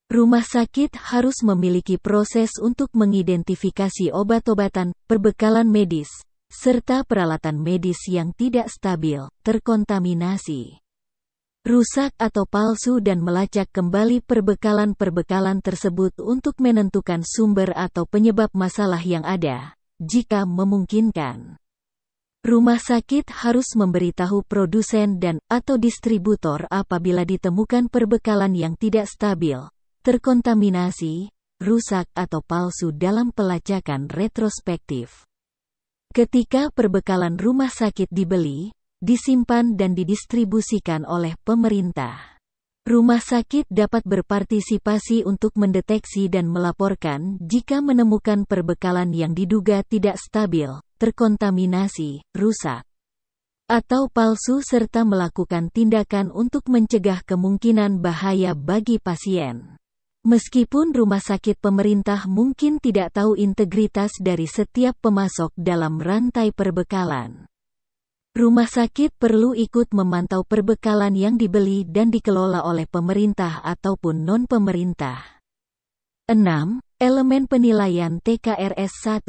Rumah sakit harus memiliki proses untuk mengidentifikasi obat-obatan, perbekalan medis, serta peralatan medis yang tidak stabil, terkontaminasi, rusak atau palsu dan melacak kembali perbekalan-perbekalan tersebut untuk menentukan sumber atau penyebab masalah yang ada jika memungkinkan. Rumah sakit harus memberitahu produsen dan atau distributor apabila ditemukan perbekalan yang tidak stabil, terkontaminasi, rusak atau palsu dalam pelacakan retrospektif. Ketika perbekalan rumah sakit dibeli, disimpan dan didistribusikan oleh pemerintah. Rumah sakit dapat berpartisipasi untuk mendeteksi dan melaporkan jika menemukan perbekalan yang diduga tidak stabil, terkontaminasi, rusak, atau palsu serta melakukan tindakan untuk mencegah kemungkinan bahaya bagi pasien. Meskipun rumah sakit pemerintah mungkin tidak tahu integritas dari setiap pemasok dalam rantai perbekalan Rumah sakit perlu ikut memantau perbekalan yang dibeli dan dikelola oleh pemerintah ataupun non-pemerintah. 6. Elemen penilaian TKRS 1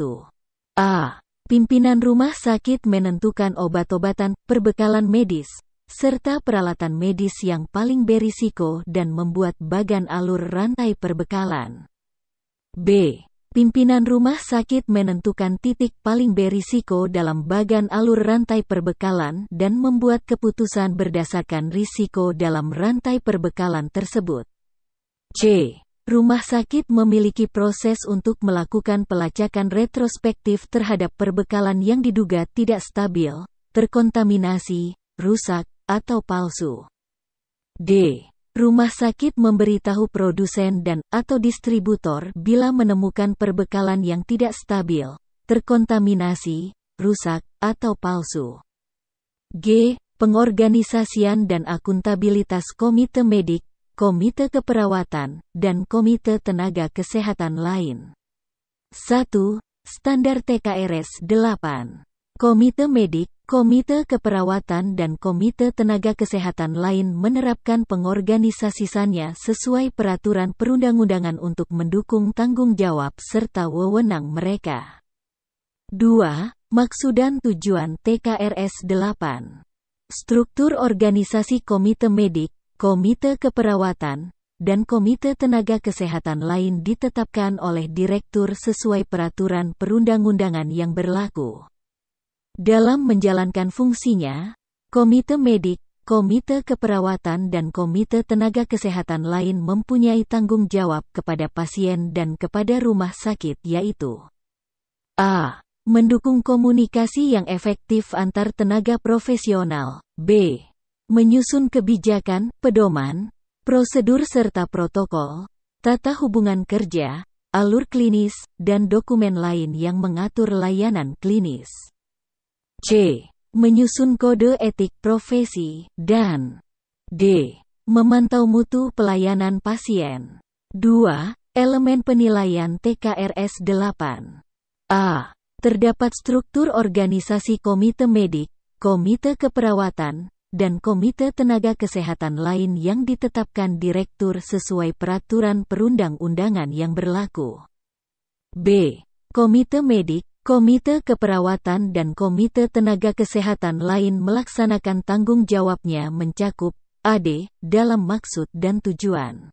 A. Pimpinan rumah sakit menentukan obat-obatan, perbekalan medis, serta peralatan medis yang paling berisiko dan membuat bagan alur rantai perbekalan. B. Pimpinan rumah sakit menentukan titik paling berisiko dalam bagan alur rantai perbekalan dan membuat keputusan berdasarkan risiko dalam rantai perbekalan tersebut. C. Rumah sakit memiliki proses untuk melakukan pelacakan retrospektif terhadap perbekalan yang diduga tidak stabil, terkontaminasi, rusak, atau palsu. D. Rumah sakit memberitahu produsen dan atau distributor bila menemukan perbekalan yang tidak stabil, terkontaminasi, rusak, atau palsu. G. Pengorganisasian dan akuntabilitas Komite Medik, Komite Keperawatan, dan Komite Tenaga Kesehatan lain. 1. Standar TKRS 8 Komite Medik, Komite Keperawatan dan Komite Tenaga Kesehatan lain menerapkan pengorganisasisannya sesuai peraturan perundang-undangan untuk mendukung tanggung jawab serta wewenang mereka. 2. Maksud dan tujuan TKRS 8. Struktur organisasi Komite Medik, Komite Keperawatan, dan Komite Tenaga Kesehatan lain ditetapkan oleh Direktur sesuai peraturan perundang-undangan yang berlaku. Dalam menjalankan fungsinya, Komite Medik, Komite Keperawatan dan Komite Tenaga Kesehatan lain mempunyai tanggung jawab kepada pasien dan kepada rumah sakit yaitu A. Mendukung komunikasi yang efektif antar tenaga profesional B. Menyusun kebijakan, pedoman, prosedur serta protokol, tata hubungan kerja, alur klinis, dan dokumen lain yang mengatur layanan klinis. C. Menyusun kode etik profesi, dan D. Memantau mutu pelayanan pasien. 2. Elemen penilaian TKRS 8. A. Terdapat struktur organisasi komite medik, komite keperawatan, dan komite tenaga kesehatan lain yang ditetapkan direktur sesuai peraturan perundang-undangan yang berlaku. B. Komite medik, Komite Keperawatan dan Komite Tenaga Kesehatan lain melaksanakan tanggung jawabnya mencakup AD dalam maksud dan tujuan.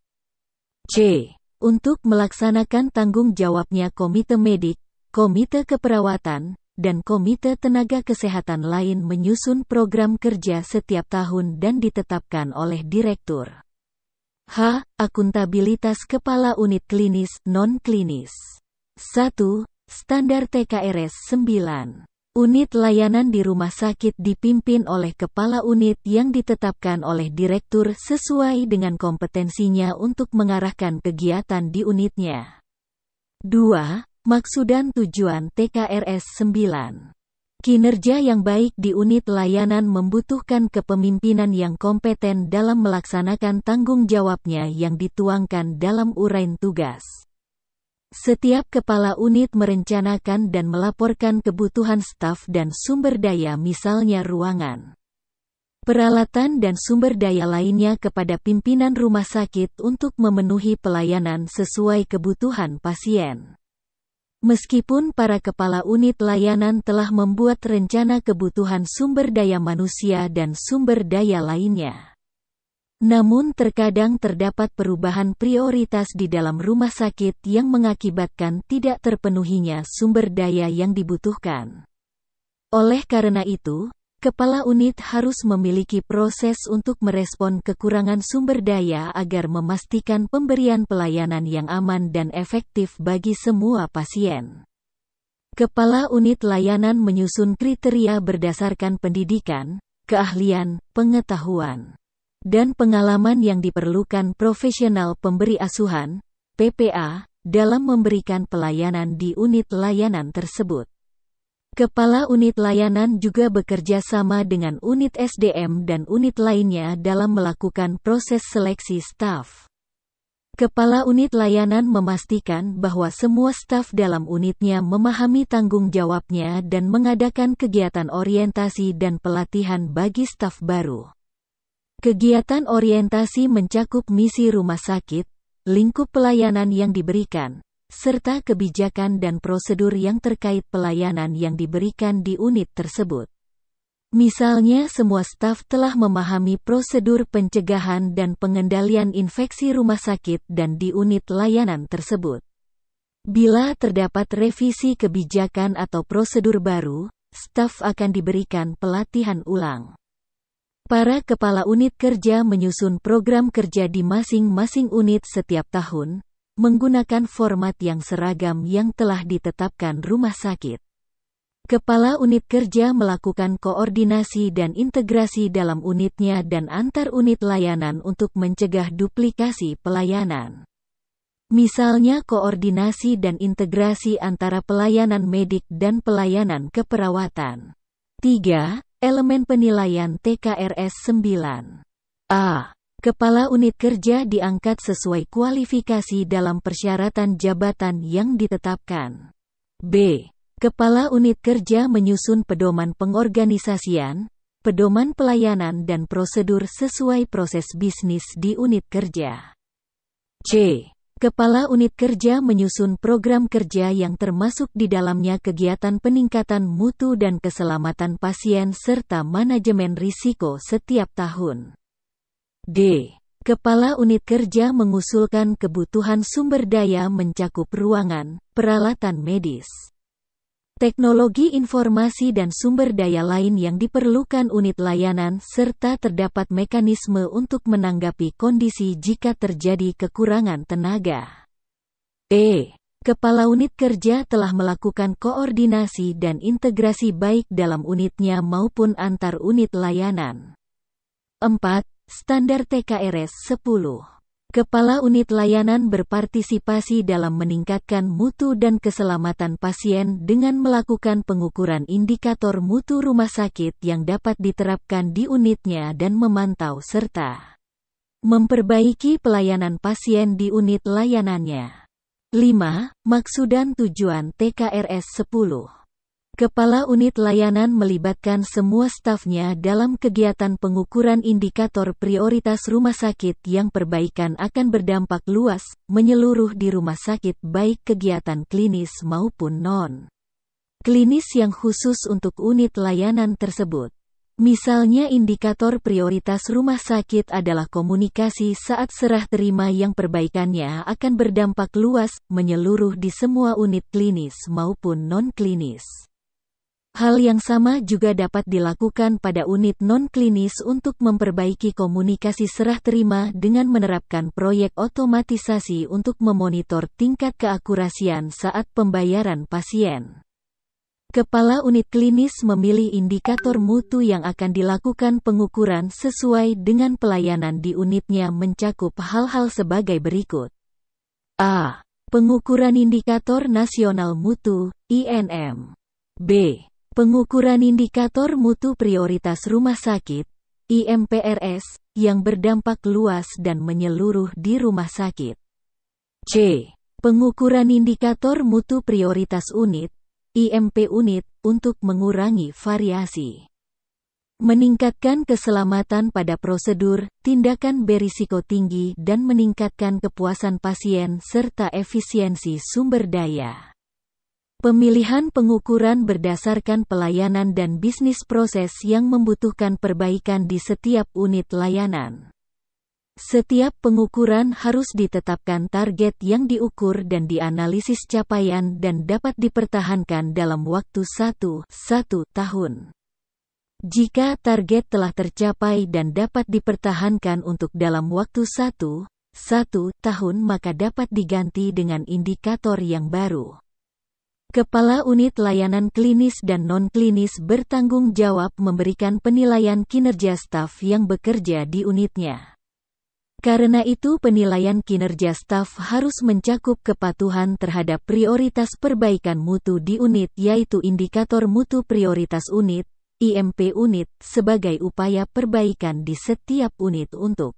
C. Untuk melaksanakan tanggung jawabnya Komite Medik, Komite Keperawatan, dan Komite Tenaga Kesehatan lain menyusun program kerja setiap tahun dan ditetapkan oleh Direktur. H. Akuntabilitas Kepala Unit Klinis Non-Klinis 1. Standar TKRS 9. Unit layanan di rumah sakit dipimpin oleh kepala unit yang ditetapkan oleh direktur sesuai dengan kompetensinya untuk mengarahkan kegiatan di unitnya. 2. Maksud dan tujuan TKRS 9. Kinerja yang baik di unit layanan membutuhkan kepemimpinan yang kompeten dalam melaksanakan tanggung jawabnya yang dituangkan dalam urain tugas. Setiap kepala unit merencanakan dan melaporkan kebutuhan staf dan sumber daya misalnya ruangan, peralatan dan sumber daya lainnya kepada pimpinan rumah sakit untuk memenuhi pelayanan sesuai kebutuhan pasien. Meskipun para kepala unit layanan telah membuat rencana kebutuhan sumber daya manusia dan sumber daya lainnya. Namun terkadang terdapat perubahan prioritas di dalam rumah sakit yang mengakibatkan tidak terpenuhinya sumber daya yang dibutuhkan. Oleh karena itu, kepala unit harus memiliki proses untuk merespon kekurangan sumber daya agar memastikan pemberian pelayanan yang aman dan efektif bagi semua pasien. Kepala unit layanan menyusun kriteria berdasarkan pendidikan, keahlian, pengetahuan dan pengalaman yang diperlukan profesional pemberi asuhan (PPA) dalam memberikan pelayanan di unit layanan tersebut. Kepala unit layanan juga bekerja sama dengan unit SDM dan unit lainnya dalam melakukan proses seleksi staf. Kepala unit layanan memastikan bahwa semua staf dalam unitnya memahami tanggung jawabnya dan mengadakan kegiatan orientasi dan pelatihan bagi staf baru. Kegiatan orientasi mencakup misi rumah sakit, lingkup pelayanan yang diberikan, serta kebijakan dan prosedur yang terkait pelayanan yang diberikan di unit tersebut. Misalnya semua staf telah memahami prosedur pencegahan dan pengendalian infeksi rumah sakit dan di unit layanan tersebut. Bila terdapat revisi kebijakan atau prosedur baru, staf akan diberikan pelatihan ulang. Para kepala unit kerja menyusun program kerja di masing-masing unit setiap tahun, menggunakan format yang seragam yang telah ditetapkan rumah sakit. Kepala unit kerja melakukan koordinasi dan integrasi dalam unitnya dan antar unit layanan untuk mencegah duplikasi pelayanan. Misalnya koordinasi dan integrasi antara pelayanan medik dan pelayanan keperawatan. 3. Elemen penilaian TKRS 9. A. Kepala unit kerja diangkat sesuai kualifikasi dalam persyaratan jabatan yang ditetapkan. B. Kepala unit kerja menyusun pedoman pengorganisasian, pedoman pelayanan dan prosedur sesuai proses bisnis di unit kerja. C. Kepala Unit Kerja menyusun program kerja yang termasuk di dalamnya kegiatan peningkatan mutu dan keselamatan pasien serta manajemen risiko setiap tahun. D. Kepala Unit Kerja mengusulkan kebutuhan sumber daya mencakup ruangan, peralatan medis, teknologi informasi dan sumber daya lain yang diperlukan unit layanan serta terdapat mekanisme untuk menanggapi kondisi jika terjadi kekurangan tenaga. E. Kepala unit kerja telah melakukan koordinasi dan integrasi baik dalam unitnya maupun antar unit layanan. 4. Standar TKRS 10 Kepala Unit Layanan berpartisipasi dalam meningkatkan mutu dan keselamatan pasien dengan melakukan pengukuran indikator mutu rumah sakit yang dapat diterapkan di unitnya dan memantau serta memperbaiki pelayanan pasien di unit layanannya. 5. Maksud dan tujuan TKRS 10 Kepala Unit Layanan melibatkan semua stafnya dalam kegiatan pengukuran indikator prioritas rumah sakit yang perbaikan akan berdampak luas, menyeluruh di rumah sakit baik kegiatan klinis maupun non. Klinis yang khusus untuk unit layanan tersebut. Misalnya indikator prioritas rumah sakit adalah komunikasi saat serah terima yang perbaikannya akan berdampak luas, menyeluruh di semua unit klinis maupun non-klinis. Hal yang sama juga dapat dilakukan pada unit non-klinis untuk memperbaiki komunikasi serah terima dengan menerapkan proyek otomatisasi untuk memonitor tingkat keakurasian saat pembayaran pasien. Kepala unit klinis memilih indikator mutu yang akan dilakukan pengukuran sesuai dengan pelayanan di unitnya mencakup hal-hal sebagai berikut. A. Pengukuran Indikator Nasional Mutu, INM. B. Pengukuran indikator mutu prioritas rumah sakit (IMPRS) yang berdampak luas dan menyeluruh di rumah sakit. C. Pengukuran indikator mutu prioritas unit (IMP unit) untuk mengurangi variasi. Meningkatkan keselamatan pada prosedur, tindakan berisiko tinggi dan meningkatkan kepuasan pasien serta efisiensi sumber daya. Pemilihan pengukuran berdasarkan pelayanan dan bisnis proses yang membutuhkan perbaikan di setiap unit layanan. Setiap pengukuran harus ditetapkan target yang diukur dan dianalisis capaian dan dapat dipertahankan dalam waktu 1-1 tahun. Jika target telah tercapai dan dapat dipertahankan untuk dalam waktu 1-1 tahun maka dapat diganti dengan indikator yang baru. Kepala Unit Layanan Klinis dan Non-Klinis bertanggung jawab memberikan penilaian kinerja staf yang bekerja di unitnya. Karena itu penilaian kinerja staf harus mencakup kepatuhan terhadap prioritas perbaikan mutu di unit yaitu indikator mutu prioritas unit, IMP unit, sebagai upaya perbaikan di setiap unit untuk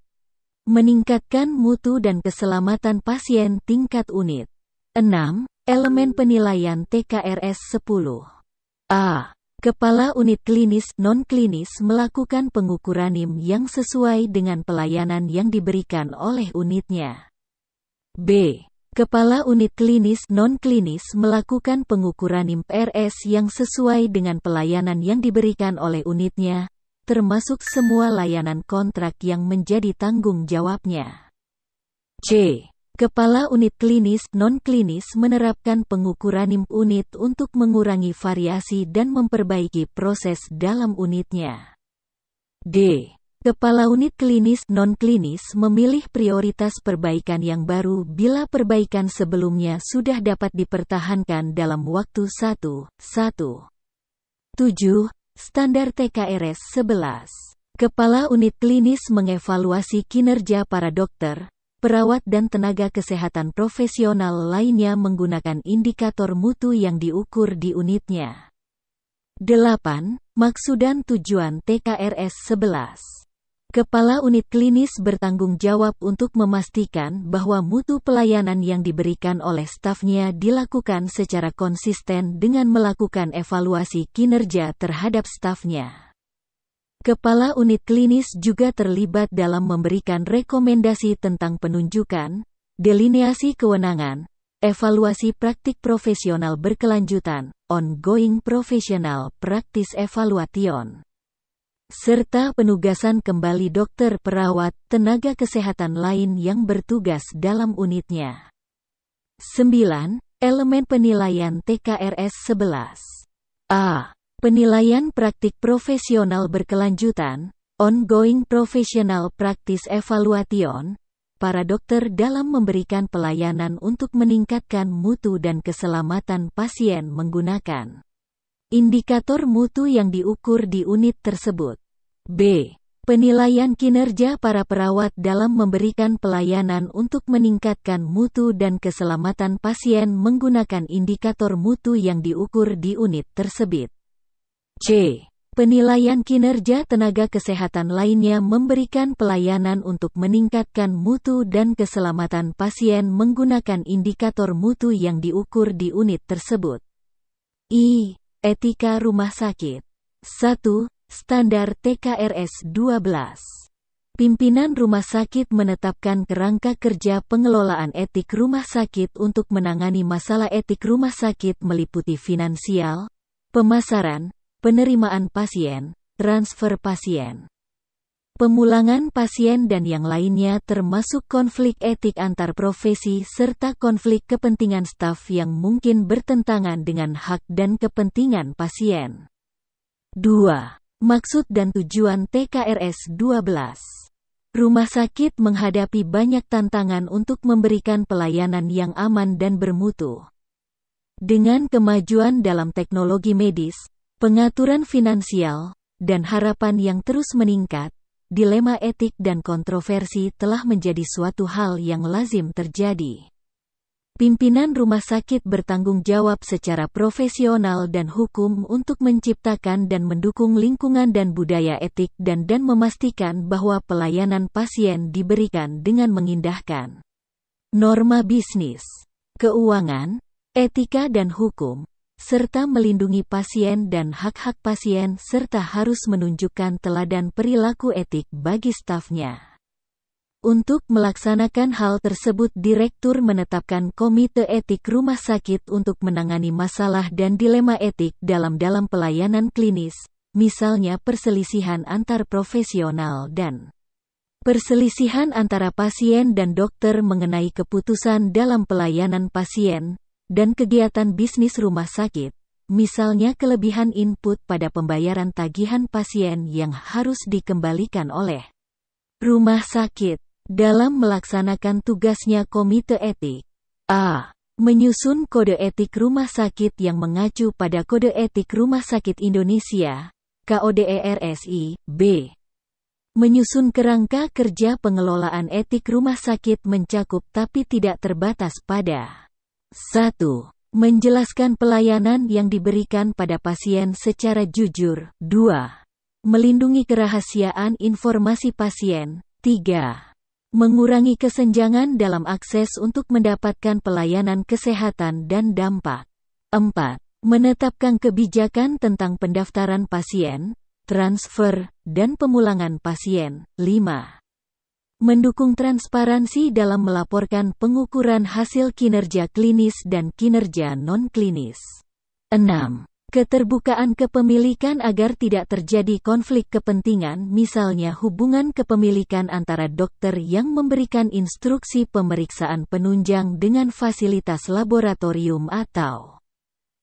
meningkatkan mutu dan keselamatan pasien tingkat unit. 6. Elemen penilaian TKRS 10. A. Kepala unit klinis non klinis melakukan pengukuran NIM yang sesuai dengan pelayanan yang diberikan oleh unitnya. B. Kepala unit klinis non klinis melakukan pengukuran NIM PRS yang sesuai dengan pelayanan yang diberikan oleh unitnya, termasuk semua layanan kontrak yang menjadi tanggung jawabnya. C. Kepala Unit Klinis Non-Klinis menerapkan pengukuran NIMP unit untuk mengurangi variasi dan memperbaiki proses dalam unitnya. D. Kepala Unit Klinis Non-Klinis memilih prioritas perbaikan yang baru bila perbaikan sebelumnya sudah dapat dipertahankan dalam waktu 1, 1. 7. Standar TKRS 11 Kepala Unit Klinis mengevaluasi kinerja para dokter, perawat dan tenaga kesehatan profesional lainnya menggunakan indikator mutu yang diukur di unitnya. 8. dan tujuan TKRS 11 Kepala unit klinis bertanggung jawab untuk memastikan bahwa mutu pelayanan yang diberikan oleh stafnya dilakukan secara konsisten dengan melakukan evaluasi kinerja terhadap stafnya. Kepala unit klinis juga terlibat dalam memberikan rekomendasi tentang penunjukan, delineasi kewenangan, evaluasi praktik profesional berkelanjutan, ongoing professional practice evaluation, serta penugasan kembali dokter perawat, tenaga kesehatan lain yang bertugas dalam unitnya. 9. Elemen penilaian TKRS 11. A. Penilaian praktik profesional berkelanjutan, ongoing professional practice evaluation, para dokter dalam memberikan pelayanan untuk meningkatkan mutu dan keselamatan pasien menggunakan indikator mutu yang diukur di unit tersebut. B. Penilaian kinerja para perawat dalam memberikan pelayanan untuk meningkatkan mutu dan keselamatan pasien menggunakan indikator mutu yang diukur di unit tersebut. C. Penilaian kinerja tenaga kesehatan lainnya memberikan pelayanan untuk meningkatkan mutu dan keselamatan pasien menggunakan indikator mutu yang diukur di unit tersebut. I. Etika rumah sakit. 1. Standar TKRS 12. Pimpinan rumah sakit menetapkan kerangka kerja pengelolaan etik rumah sakit untuk menangani masalah etik rumah sakit meliputi finansial, pemasaran, penerimaan pasien, transfer pasien, pemulangan pasien dan yang lainnya termasuk konflik etik antar profesi serta konflik kepentingan staf yang mungkin bertentangan dengan hak dan kepentingan pasien. 2. Maksud dan tujuan TKRS 12 Rumah sakit menghadapi banyak tantangan untuk memberikan pelayanan yang aman dan bermutu. Dengan kemajuan dalam teknologi medis, pengaturan finansial, dan harapan yang terus meningkat, dilema etik dan kontroversi telah menjadi suatu hal yang lazim terjadi. Pimpinan rumah sakit bertanggung jawab secara profesional dan hukum untuk menciptakan dan mendukung lingkungan dan budaya etik dan dan memastikan bahwa pelayanan pasien diberikan dengan mengindahkan norma bisnis, keuangan, etika dan hukum, serta melindungi pasien dan hak-hak pasien serta harus menunjukkan teladan perilaku etik bagi stafnya. Untuk melaksanakan hal tersebut Direktur menetapkan Komite Etik Rumah Sakit untuk menangani masalah dan dilema etik dalam dalam pelayanan klinis, misalnya perselisihan antar profesional dan perselisihan antara pasien dan dokter mengenai keputusan dalam pelayanan pasien, dan kegiatan bisnis rumah sakit, misalnya kelebihan input pada pembayaran tagihan pasien yang harus dikembalikan oleh rumah sakit. Dalam melaksanakan tugasnya Komite Etik, A. Menyusun kode etik rumah sakit yang mengacu pada kode etik rumah sakit Indonesia, KODERSI, B. Menyusun kerangka kerja pengelolaan etik rumah sakit mencakup tapi tidak terbatas pada 1. Menjelaskan pelayanan yang diberikan pada pasien secara jujur. 2. Melindungi kerahasiaan informasi pasien. 3. Mengurangi kesenjangan dalam akses untuk mendapatkan pelayanan kesehatan dan dampak. 4. Menetapkan kebijakan tentang pendaftaran pasien, transfer, dan pemulangan pasien. 5 mendukung transparansi dalam melaporkan pengukuran hasil kinerja klinis dan kinerja non-klinis. 6. Keterbukaan kepemilikan agar tidak terjadi konflik kepentingan misalnya hubungan kepemilikan antara dokter yang memberikan instruksi pemeriksaan penunjang dengan fasilitas laboratorium atau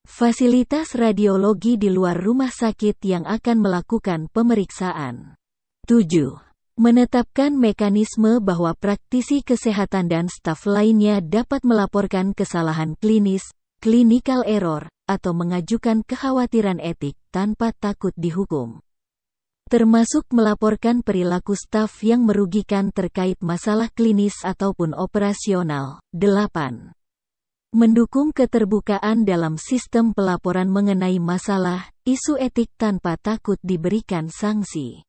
fasilitas radiologi di luar rumah sakit yang akan melakukan pemeriksaan. 7 menetapkan mekanisme bahwa praktisi kesehatan dan staf lainnya dapat melaporkan kesalahan klinis, clinical error, atau mengajukan kekhawatiran etik tanpa takut dihukum. Termasuk melaporkan perilaku staf yang merugikan terkait masalah klinis ataupun operasional. 8. Mendukung keterbukaan dalam sistem pelaporan mengenai masalah, isu etik tanpa takut diberikan sanksi.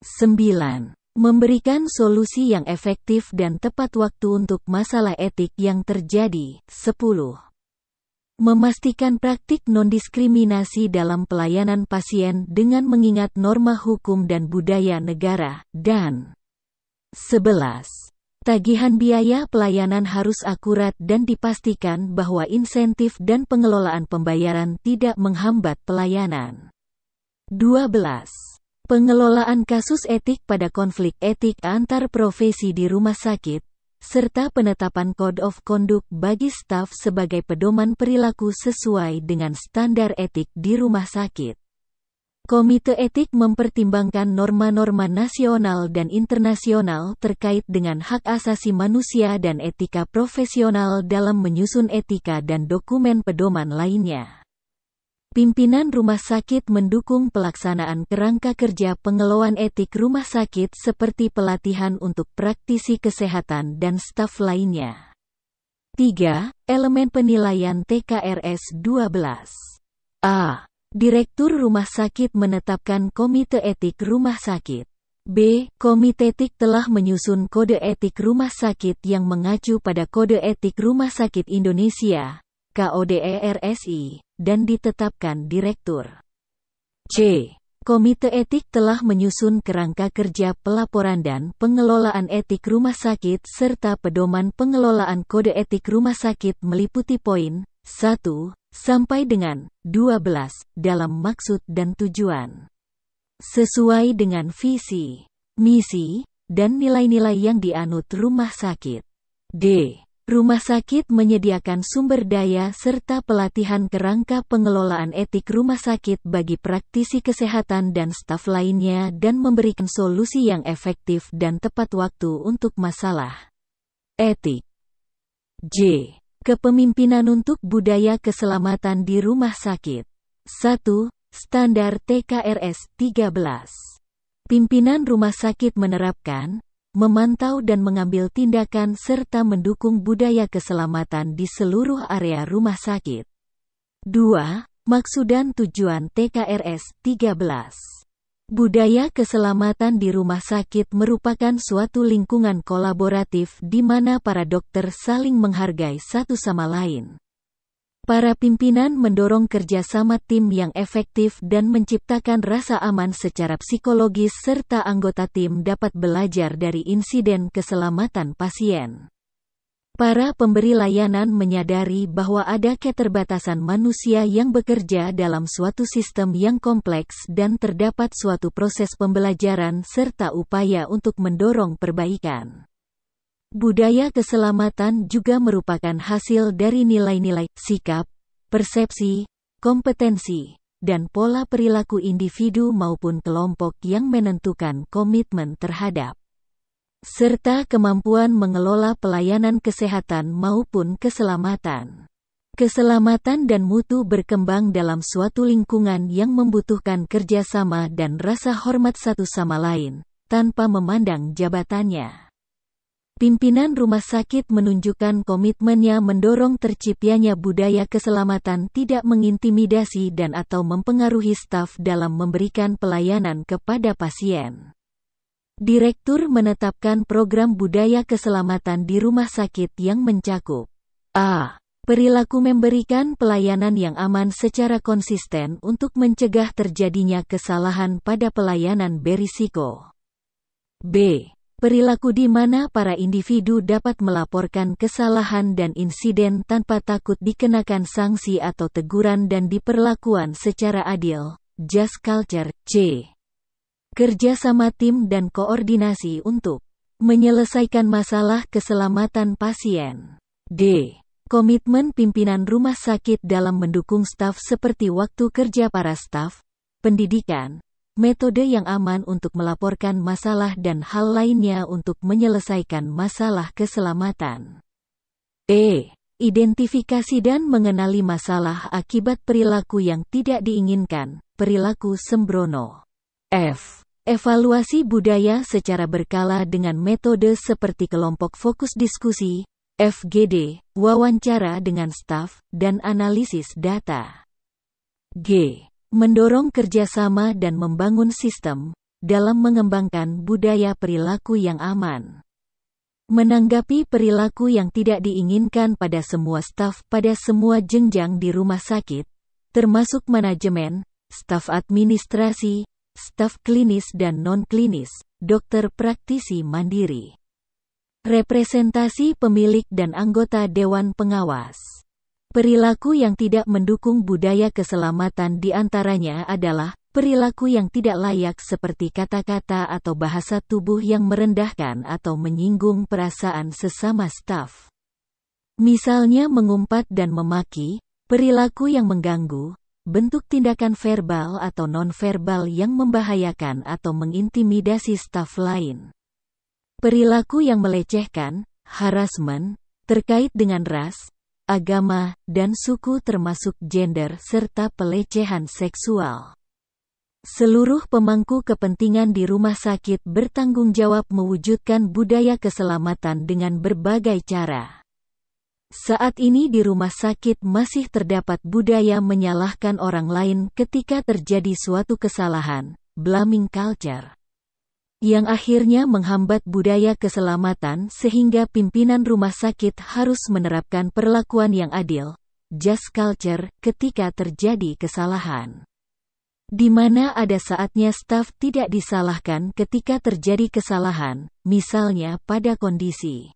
9. Memberikan solusi yang efektif dan tepat waktu untuk masalah etik yang terjadi. 10. Memastikan praktik non-diskriminasi dalam pelayanan pasien dengan mengingat norma hukum dan budaya negara, dan 11. Tagihan biaya pelayanan harus akurat dan dipastikan bahwa insentif dan pengelolaan pembayaran tidak menghambat pelayanan. 12 pengelolaan kasus etik pada konflik etik antar profesi di rumah sakit, serta penetapan Code of Conduct bagi staf sebagai pedoman perilaku sesuai dengan standar etik di rumah sakit. Komite etik mempertimbangkan norma-norma nasional dan internasional terkait dengan hak asasi manusia dan etika profesional dalam menyusun etika dan dokumen pedoman lainnya. Pimpinan rumah sakit mendukung pelaksanaan kerangka kerja pengelolaan etik rumah sakit seperti pelatihan untuk praktisi kesehatan dan staf lainnya. 3. Elemen penilaian TKRS 12. A. Direktur rumah sakit menetapkan komite etik rumah sakit. B. Komite etik telah menyusun kode etik rumah sakit yang mengacu pada kode etik rumah sakit Indonesia, KODERSI dan ditetapkan direktur. C. Komite etik telah menyusun kerangka kerja pelaporan dan pengelolaan etik rumah sakit serta pedoman pengelolaan kode etik rumah sakit meliputi poin 1 sampai dengan 12 dalam maksud dan tujuan. Sesuai dengan visi, misi, dan nilai-nilai yang dianut rumah sakit. D. Rumah sakit menyediakan sumber daya serta pelatihan kerangka pengelolaan etik rumah sakit bagi praktisi kesehatan dan staf lainnya dan memberikan solusi yang efektif dan tepat waktu untuk masalah etik. J. Kepemimpinan untuk budaya keselamatan di rumah sakit. 1. Standar TKRS 13. Pimpinan rumah sakit menerapkan memantau dan mengambil tindakan serta mendukung budaya keselamatan di seluruh area rumah sakit. 2. Maksud dan tujuan TKRS 13 Budaya keselamatan di rumah sakit merupakan suatu lingkungan kolaboratif di mana para dokter saling menghargai satu sama lain. Para pimpinan mendorong kerjasama tim yang efektif dan menciptakan rasa aman secara psikologis serta anggota tim dapat belajar dari insiden keselamatan pasien. Para pemberi layanan menyadari bahwa ada keterbatasan manusia yang bekerja dalam suatu sistem yang kompleks dan terdapat suatu proses pembelajaran serta upaya untuk mendorong perbaikan. Budaya keselamatan juga merupakan hasil dari nilai-nilai, sikap, persepsi, kompetensi, dan pola perilaku individu maupun kelompok yang menentukan komitmen terhadap serta kemampuan mengelola pelayanan kesehatan maupun keselamatan. Keselamatan dan mutu berkembang dalam suatu lingkungan yang membutuhkan kerjasama dan rasa hormat satu sama lain, tanpa memandang jabatannya. Pimpinan rumah sakit menunjukkan komitmennya mendorong terciptanya budaya keselamatan tidak mengintimidasi dan atau mempengaruhi staf dalam memberikan pelayanan kepada pasien. Direktur menetapkan program budaya keselamatan di rumah sakit yang mencakup A. Perilaku memberikan pelayanan yang aman secara konsisten untuk mencegah terjadinya kesalahan pada pelayanan berisiko. B Perilaku di mana para individu dapat melaporkan kesalahan dan insiden tanpa takut dikenakan sanksi atau teguran dan diperlakukan secara adil. Just Culture, C. Kerjasama tim dan koordinasi untuk menyelesaikan masalah keselamatan pasien. D. Komitmen pimpinan rumah sakit dalam mendukung staf seperti waktu kerja para staf, pendidikan, metode yang aman untuk melaporkan masalah dan hal lainnya untuk menyelesaikan masalah keselamatan. E. Identifikasi dan mengenali masalah akibat perilaku yang tidak diinginkan, perilaku sembrono. F. Evaluasi budaya secara berkala dengan metode seperti kelompok fokus diskusi, FGD, wawancara dengan staf, dan analisis data. G mendorong kerjasama dan membangun sistem dalam mengembangkan budaya perilaku yang aman. Menanggapi perilaku yang tidak diinginkan pada semua staf pada semua jenjang di rumah sakit, termasuk manajemen, staf administrasi, staf klinis dan non-klinis, dokter praktisi mandiri. Representasi pemilik dan anggota Dewan Pengawas Perilaku yang tidak mendukung budaya keselamatan di antaranya adalah perilaku yang tidak layak seperti kata-kata atau bahasa tubuh yang merendahkan atau menyinggung perasaan sesama staf. Misalnya mengumpat dan memaki, perilaku yang mengganggu, bentuk tindakan verbal atau nonverbal yang membahayakan atau mengintimidasi staf lain. Perilaku yang melecehkan, harassment, terkait dengan ras, agama, dan suku termasuk gender serta pelecehan seksual. Seluruh pemangku kepentingan di rumah sakit bertanggung jawab mewujudkan budaya keselamatan dengan berbagai cara. Saat ini di rumah sakit masih terdapat budaya menyalahkan orang lain ketika terjadi suatu kesalahan, blaming culture yang akhirnya menghambat budaya keselamatan sehingga pimpinan rumah sakit harus menerapkan perlakuan yang adil, just culture, ketika terjadi kesalahan. Di mana ada saatnya staf tidak disalahkan ketika terjadi kesalahan, misalnya pada kondisi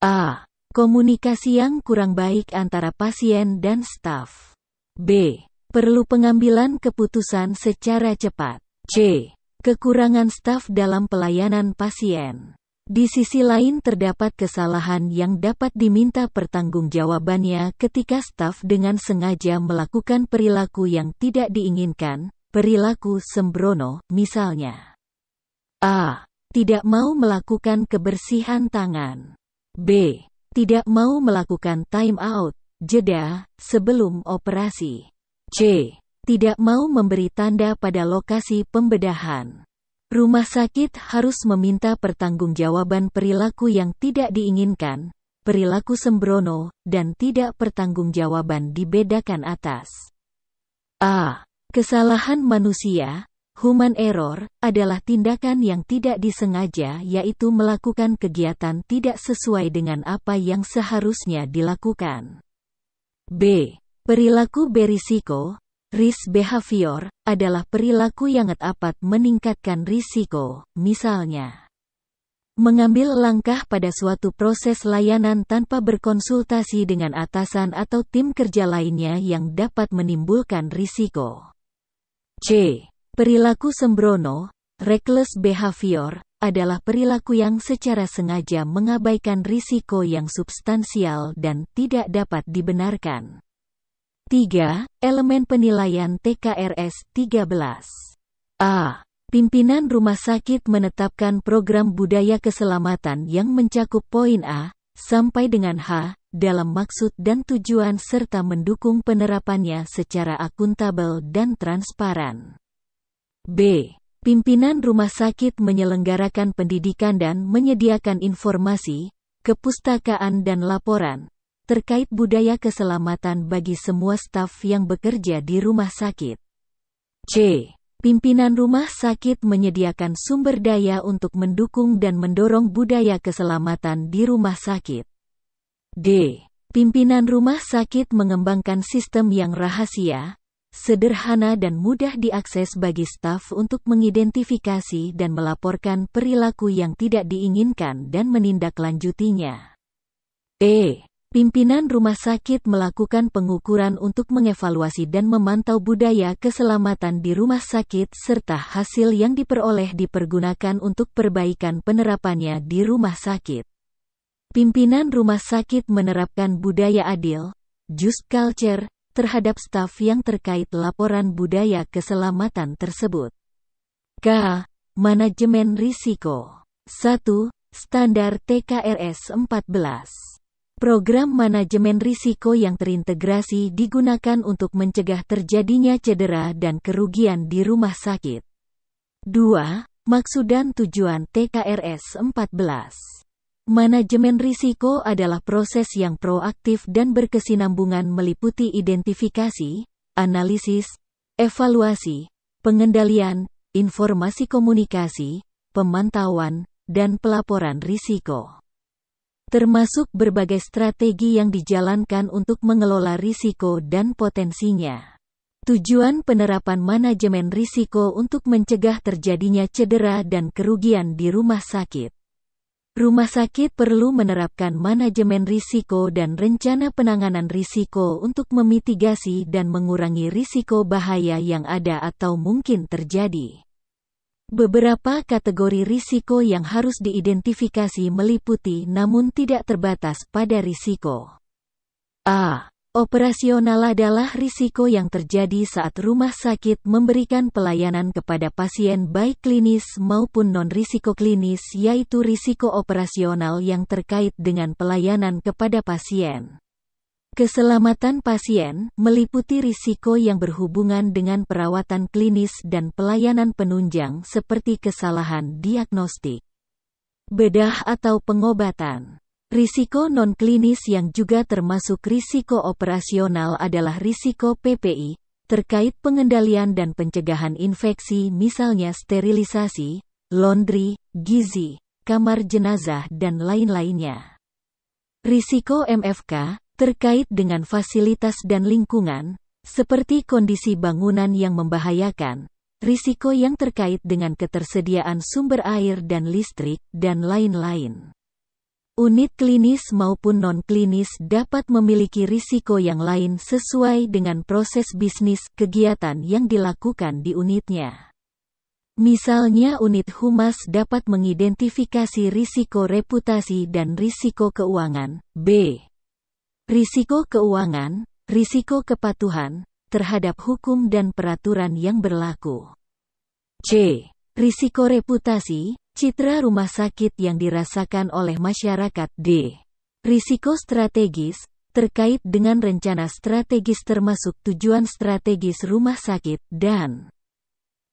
A. Komunikasi yang kurang baik antara pasien dan staf. B. Perlu pengambilan keputusan secara cepat. C Kekurangan staf dalam pelayanan pasien. Di sisi lain terdapat kesalahan yang dapat diminta pertanggungjawabannya ketika staf dengan sengaja melakukan perilaku yang tidak diinginkan, perilaku sembrono, misalnya. A. Tidak mau melakukan kebersihan tangan. B. Tidak mau melakukan time out, jeda, sebelum operasi. C tidak mau memberi tanda pada lokasi pembedahan. Rumah sakit harus meminta pertanggungjawaban perilaku yang tidak diinginkan, perilaku sembrono, dan tidak pertanggungjawaban dibedakan atas. A. Kesalahan manusia, human error, adalah tindakan yang tidak disengaja yaitu melakukan kegiatan tidak sesuai dengan apa yang seharusnya dilakukan. B. Perilaku berisiko, Risk behavior adalah perilaku yang dapat meningkatkan risiko, misalnya mengambil langkah pada suatu proses layanan tanpa berkonsultasi dengan atasan atau tim kerja lainnya yang dapat menimbulkan risiko. C. Perilaku sembrono, reckless behavior, adalah perilaku yang secara sengaja mengabaikan risiko yang substansial dan tidak dapat dibenarkan. 3. Elemen penilaian TKRS 13. A. Pimpinan rumah sakit menetapkan program budaya keselamatan yang mencakup poin A sampai dengan H dalam maksud dan tujuan serta mendukung penerapannya secara akuntabel dan transparan. B. Pimpinan rumah sakit menyelenggarakan pendidikan dan menyediakan informasi, kepustakaan dan laporan terkait budaya keselamatan bagi semua staf yang bekerja di rumah sakit. C. Pimpinan rumah sakit menyediakan sumber daya untuk mendukung dan mendorong budaya keselamatan di rumah sakit. D. Pimpinan rumah sakit mengembangkan sistem yang rahasia, sederhana dan mudah diakses bagi staf untuk mengidentifikasi dan melaporkan perilaku yang tidak diinginkan dan menindaklanjutinya. E. Pimpinan rumah sakit melakukan pengukuran untuk mengevaluasi dan memantau budaya keselamatan di rumah sakit serta hasil yang diperoleh dipergunakan untuk perbaikan penerapannya di rumah sakit. Pimpinan rumah sakit menerapkan budaya adil, just culture, terhadap staf yang terkait laporan budaya keselamatan tersebut. K. Manajemen risiko 1. Standar TKRS 14 Program manajemen risiko yang terintegrasi digunakan untuk mencegah terjadinya cedera dan kerugian di rumah sakit. 2. Maksud dan tujuan TKRS 14 Manajemen risiko adalah proses yang proaktif dan berkesinambungan meliputi identifikasi, analisis, evaluasi, pengendalian, informasi komunikasi, pemantauan, dan pelaporan risiko termasuk berbagai strategi yang dijalankan untuk mengelola risiko dan potensinya. Tujuan penerapan manajemen risiko untuk mencegah terjadinya cedera dan kerugian di rumah sakit. Rumah sakit perlu menerapkan manajemen risiko dan rencana penanganan risiko untuk memitigasi dan mengurangi risiko bahaya yang ada atau mungkin terjadi. Beberapa kategori risiko yang harus diidentifikasi meliputi namun tidak terbatas pada risiko. A. Operasional adalah risiko yang terjadi saat rumah sakit memberikan pelayanan kepada pasien baik klinis maupun non-risiko klinis yaitu risiko operasional yang terkait dengan pelayanan kepada pasien. Keselamatan pasien meliputi risiko yang berhubungan dengan perawatan klinis dan pelayanan penunjang seperti kesalahan diagnostik, bedah atau pengobatan. Risiko non-klinis yang juga termasuk risiko operasional adalah risiko PPI, terkait pengendalian dan pencegahan infeksi misalnya sterilisasi, laundry, gizi, kamar jenazah dan lain-lainnya. Risiko MFK, terkait dengan fasilitas dan lingkungan, seperti kondisi bangunan yang membahayakan, risiko yang terkait dengan ketersediaan sumber air dan listrik, dan lain-lain. Unit klinis maupun non-klinis dapat memiliki risiko yang lain sesuai dengan proses bisnis kegiatan yang dilakukan di unitnya. Misalnya unit humas dapat mengidentifikasi risiko reputasi dan risiko keuangan, B. Risiko keuangan, risiko kepatuhan terhadap hukum dan peraturan yang berlaku. C. Risiko reputasi, citra rumah sakit yang dirasakan oleh masyarakat. D. Risiko strategis, terkait dengan rencana strategis termasuk tujuan strategis rumah sakit, dan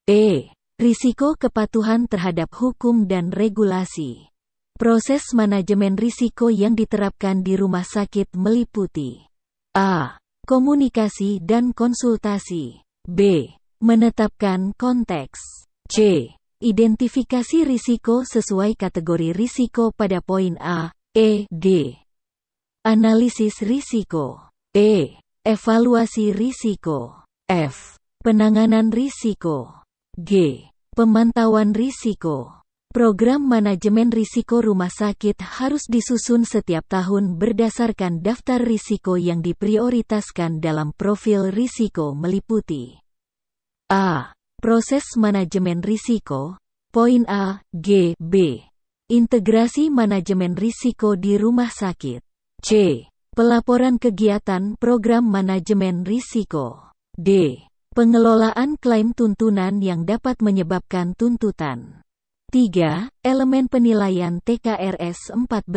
E. Risiko kepatuhan terhadap hukum dan regulasi. Proses manajemen risiko yang diterapkan di rumah sakit meliputi A. Komunikasi dan konsultasi B. Menetapkan konteks C. Identifikasi risiko sesuai kategori risiko pada poin A, E, D. Analisis risiko E. Evaluasi risiko F. Penanganan risiko G. Pemantauan risiko Program manajemen risiko rumah sakit harus disusun setiap tahun berdasarkan daftar risiko yang diprioritaskan dalam profil risiko meliputi A. Proses manajemen risiko, poin A, G, B. Integrasi manajemen risiko di rumah sakit. C. Pelaporan kegiatan program manajemen risiko. D. Pengelolaan klaim tuntunan yang dapat menyebabkan tuntutan. 3. Elemen penilaian TKRS 14.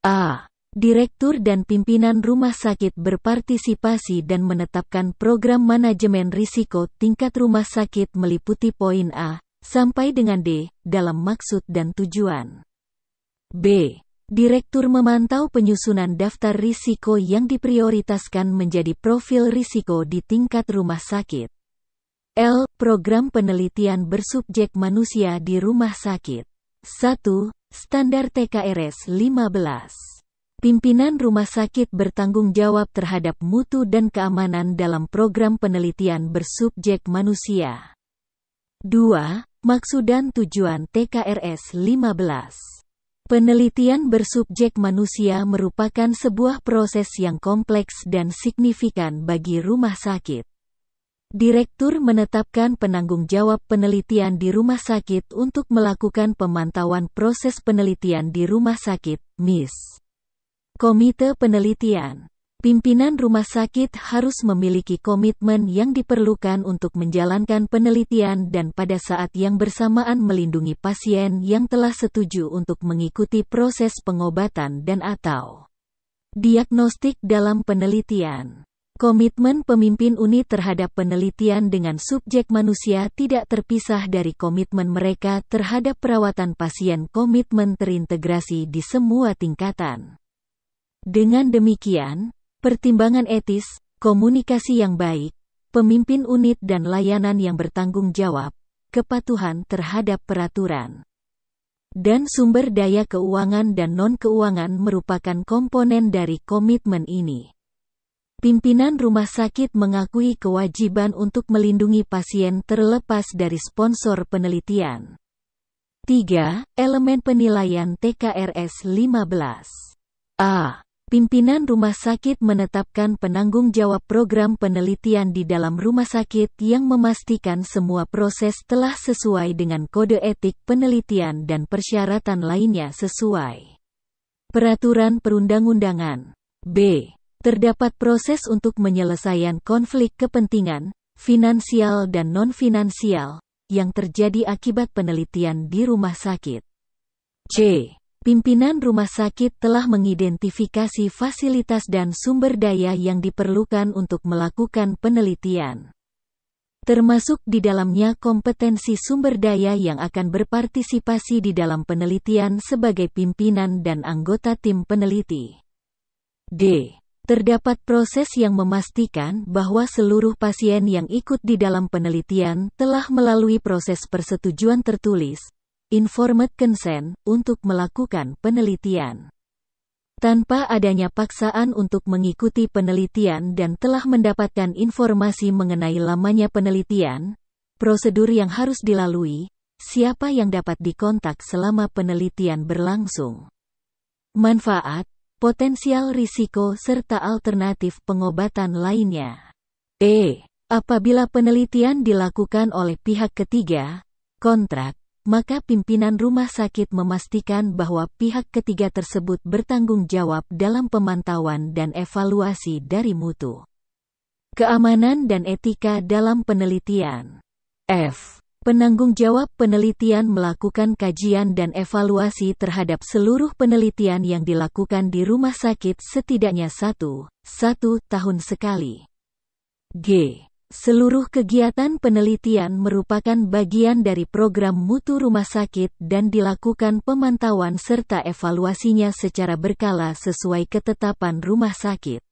A. Direktur dan pimpinan rumah sakit berpartisipasi dan menetapkan program manajemen risiko tingkat rumah sakit meliputi poin A sampai dengan D dalam maksud dan tujuan. B. Direktur memantau penyusunan daftar risiko yang diprioritaskan menjadi profil risiko di tingkat rumah sakit. L. Program penelitian bersubjek manusia di rumah sakit. 1. Standar TKRS 15. Pimpinan rumah sakit bertanggung jawab terhadap mutu dan keamanan dalam program penelitian bersubjek manusia. 2. Maksud dan tujuan TKRS 15. Penelitian bersubjek manusia merupakan sebuah proses yang kompleks dan signifikan bagi rumah sakit. Direktur menetapkan penanggung jawab penelitian di rumah sakit untuk melakukan pemantauan proses penelitian di rumah sakit, MIS. Komite Penelitian Pimpinan rumah sakit harus memiliki komitmen yang diperlukan untuk menjalankan penelitian dan pada saat yang bersamaan melindungi pasien yang telah setuju untuk mengikuti proses pengobatan dan atau diagnostik dalam penelitian. Komitmen pemimpin unit terhadap penelitian dengan subjek manusia tidak terpisah dari komitmen mereka terhadap perawatan pasien komitmen terintegrasi di semua tingkatan. Dengan demikian, pertimbangan etis, komunikasi yang baik, pemimpin unit dan layanan yang bertanggung jawab, kepatuhan terhadap peraturan. Dan sumber daya keuangan dan non-keuangan merupakan komponen dari komitmen ini. Pimpinan rumah sakit mengakui kewajiban untuk melindungi pasien terlepas dari sponsor penelitian. 3. Elemen penilaian TKRS 15. A. Pimpinan rumah sakit menetapkan penanggung jawab program penelitian di dalam rumah sakit yang memastikan semua proses telah sesuai dengan kode etik penelitian dan persyaratan lainnya sesuai peraturan perundang-undangan. B. Terdapat proses untuk menyelesaikan konflik kepentingan, finansial dan non-finansial, yang terjadi akibat penelitian di rumah sakit. C. Pimpinan rumah sakit telah mengidentifikasi fasilitas dan sumber daya yang diperlukan untuk melakukan penelitian. Termasuk di dalamnya kompetensi sumber daya yang akan berpartisipasi di dalam penelitian sebagai pimpinan dan anggota tim peneliti. D. Terdapat proses yang memastikan bahwa seluruh pasien yang ikut di dalam penelitian telah melalui proses persetujuan tertulis, informed consent, untuk melakukan penelitian. Tanpa adanya paksaan untuk mengikuti penelitian dan telah mendapatkan informasi mengenai lamanya penelitian, prosedur yang harus dilalui, siapa yang dapat dikontak selama penelitian berlangsung. Manfaat potensial risiko serta alternatif pengobatan lainnya. E. Apabila penelitian dilakukan oleh pihak ketiga, kontrak, maka pimpinan rumah sakit memastikan bahwa pihak ketiga tersebut bertanggung jawab dalam pemantauan dan evaluasi dari mutu. Keamanan dan etika dalam penelitian. F. Penanggung jawab penelitian melakukan kajian dan evaluasi terhadap seluruh penelitian yang dilakukan di rumah sakit setidaknya satu, satu tahun sekali. G. Seluruh kegiatan penelitian merupakan bagian dari program mutu rumah sakit dan dilakukan pemantauan serta evaluasinya secara berkala sesuai ketetapan rumah sakit.